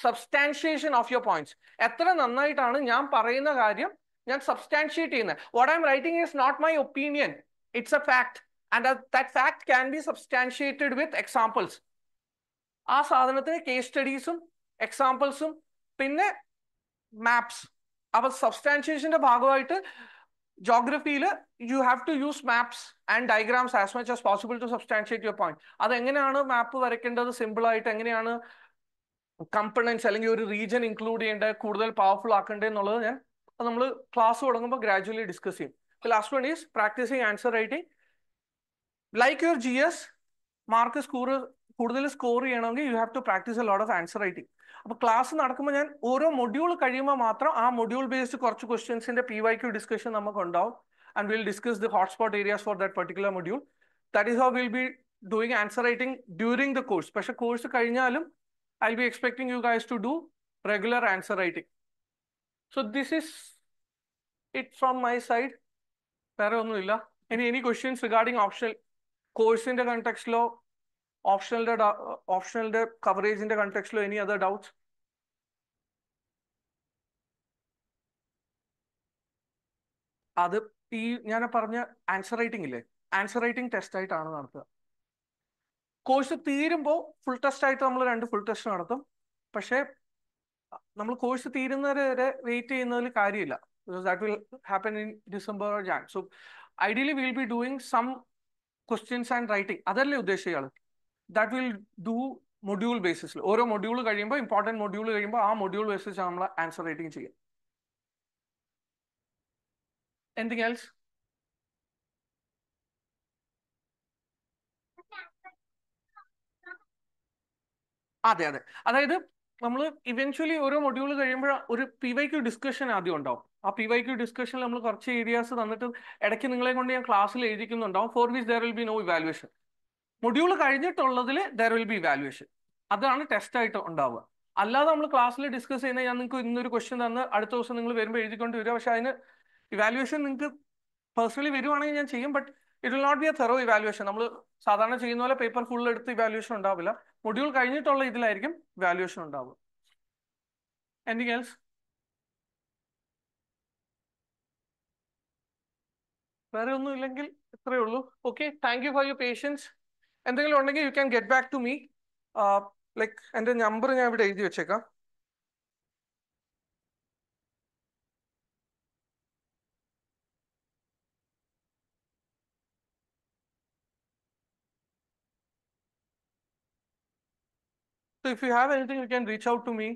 substantiation of your points എത്ര നന്നായിട്ടാണ് ഞാൻ പറയുന്ന കാര്യം ഞാൻ substantiate ചെയ്യുന്നത് what I am writing is not my opinion it's a fact and that fact can be substantiated with examples ആ സാധനത്തിന് കേസ് സ്റ്റഡീസും എക്സാമ്പിൾസും പിന്നെ മാപ്സ് അപ്പൊ സബ്സ്റ്റാൻഷിയേഷന്റെ ഭാഗമായിട്ട് ജോഗ്രഫിയിൽ you have to use maps and diagrams as much as possible to substantiate your point അത് എങ്ങനെയാണ് മാപ്പ് വരയ്ക്കേണ്ടത് simple ആയിട്ട് എങ്ങനെയാണ് കമ്പണൻസ് അല്ലെങ്കിൽ ഒരു റീജൻ ഇൻക്ലൂഡ് ചെയ്യേണ്ട കൂടുതൽ പവർഫുൾ ആക്കേണ്ടത് എന്നുള്ളത് ഞാൻ നമ്മൾ ക്ലാസ് തുടങ്ങുമ്പോൾ ഗ്രാജുവലി ഡിസ്കസ് ചെയ്യും last one is practicing answer writing like your G S mark score കൂടുതൽ സ്കോർ ചെയ്യണമെങ്കിൽ you have to practice a lot of answer writing അപ്പോൾ ക്ലാസ് നടക്കുമ്പോൾ ഞാൻ ഓരോ മൊഡ്യൂൾ കഴിയുമ്പോൾ മാത്രം ആ മൊഡ്യൂൾ ബേസ്ഡ് കുറച്ച് ക്വസ്റ്റ്യൻസിന്റെ പി വൈ ക്യു ഡിസ്കഷൻ നമുക്ക് ഉണ്ടാവും and will discuss the hotspot areas for that particular module that is how will be doing answer writing during the course പക്ഷെ കോഴ്സ് കഴിഞ്ഞാലും I'll be expecting you guys to do regular answer writing. So this is it from my side. Any any questions regarding optional course in the context law, optional the, uh, optional the coverage in the context law, any other doubts? അത് ഈ ഞാൻ പറഞ്ഞ answer writing ഇല്ലേ answer writing test ആയിട്ടാണ് നടത്തുക course തീരുമ്പോൾ full test ആയിട്ട് നമ്മൾ രണ്ട് ഫുൾ ടെസ്റ്റ് നടത്തും പക്ഷേ നമ്മൾ കോഴ്സ് തീരുന്നവരെ വരെ വെയിറ്റ് ചെയ്യുന്നതിൽ കാര്യമില്ല because that will happen in December Jan so ideally will be doing some questions and writing അതല്ലേ ഉദ്ദേശിച്ച ദാറ്റ് വിൽ ഡു മൊഡ്യൂൾ ബേസിസിൽ ഓരോ മൊഡ്യൂൾ കഴിയുമ്പോൾ ഇമ്പോർട്ടൻറ്റ് മൊഡ്യൂൾ കഴിയുമ്പോൾ ആ മൊഡ്യൂൾ ബേസിസ് നമ്മൾ ആൻസർ റൈറ്റിംഗ് ചെയ്യാം എന്തിങ് എൽസ് അതെ അതെ അതായത് നമ്മൾ ഇവൻച്വലി ഓരോ മൊഡ്യൂൾ കഴിയുമ്പോൾ ഒരു പി വൈ ക്യു ഡിസ്കഷൻ ആദ്യം ഉണ്ടാവും ആ പി വൈ ക്യു ഡിസ്കഷനിൽ നമ്മൾ കുറച്ച് ഏരിയാസ് തന്നിട്ട് ഇടയ്ക്ക് നിങ്ങളെ കൊണ്ട് ഞാൻ ക്ലാസ്സിൽ എഴുതിക്കുന്നുണ്ടാവും for which there will be no evaluation module കഴിഞ്ഞിട്ടുള്ളതിൽ ദർ വിൽ ബി ഇവാലുവേഷൻ അതാണ് ടെസ്റ്റ് ആയിട്ട് ഉണ്ടാവുക അല്ലാതെ നമ്മൾ ക്ലാസ്സിൽ ഡിസ്കസ് ചെയ്യുന്ന ഞാൻ നിങ്ങൾക്ക് ഇന്നൊരു ക്വസ്റ്റ്യൻ തന്ന് അടുത്ത ദിവസം നിങ്ങൾ വരുമ്പോൾ എഴുതിക്കൊണ്ട് വരിക പക്ഷെ അതിന് ഇവാലുവേഷൻ നിങ്ങൾക്ക് പേഴ്സണലി വരുവാണെങ്കിൽ ഞാൻ ചെയ്യും but it will not be a thorough evaluation നമ്മൾ സാധാരണ ചെയ്യുന്ന പോലെ പേപ്പർ ഫുൾ എടുത്ത് ഇവാലുവേഷൻ ഉണ്ടാവില്ല മൊഡ്യൂൾ കഴിഞ്ഞിട്ടുള്ള ഇതിലായിരിക്കും വാല്യുവേഷൻ ഉണ്ടാവുക എന്തിങ് എൽസ് വേറെ ഒന്നും ഇല്ലെങ്കിൽ ഇത്രയേ ഉള്ളൂ okay thank you for your patience എന്തെങ്കിലും ഉണ്ടെങ്കിൽ you can get back to me like എൻ്റെ നമ്പർ ഞാൻ ഇവിടെ എഴുതി വെച്ചേക്കാം so if you have anything you can reach out to me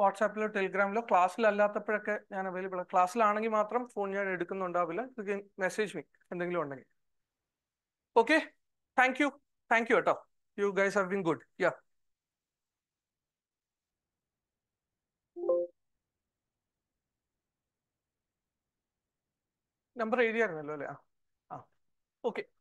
വാട്സാപ്പിലോ ടെലിഗ്രാമിലോ ക്ലാസ്സിലല്ലാത്തപ്പോഴൊക്കെ ഞാൻ അവൈലബിൾ ആണ് ക്ലാസ്സിലാണെങ്കിൽ മാത്രം ഫോൺ ഞാൻ എടുക്കുന്നുണ്ടാവില്ല യു ക്യാൻ മെസ്സേജ് മീ എന്തെങ്കിലും ഉണ്ടെങ്കിൽ okay thank you thank you കേട്ടോ you guys have been good yeah number എഴുതിയായിരുന്നല്ലോ അല്ലേ ആ ആ ഓക്കെ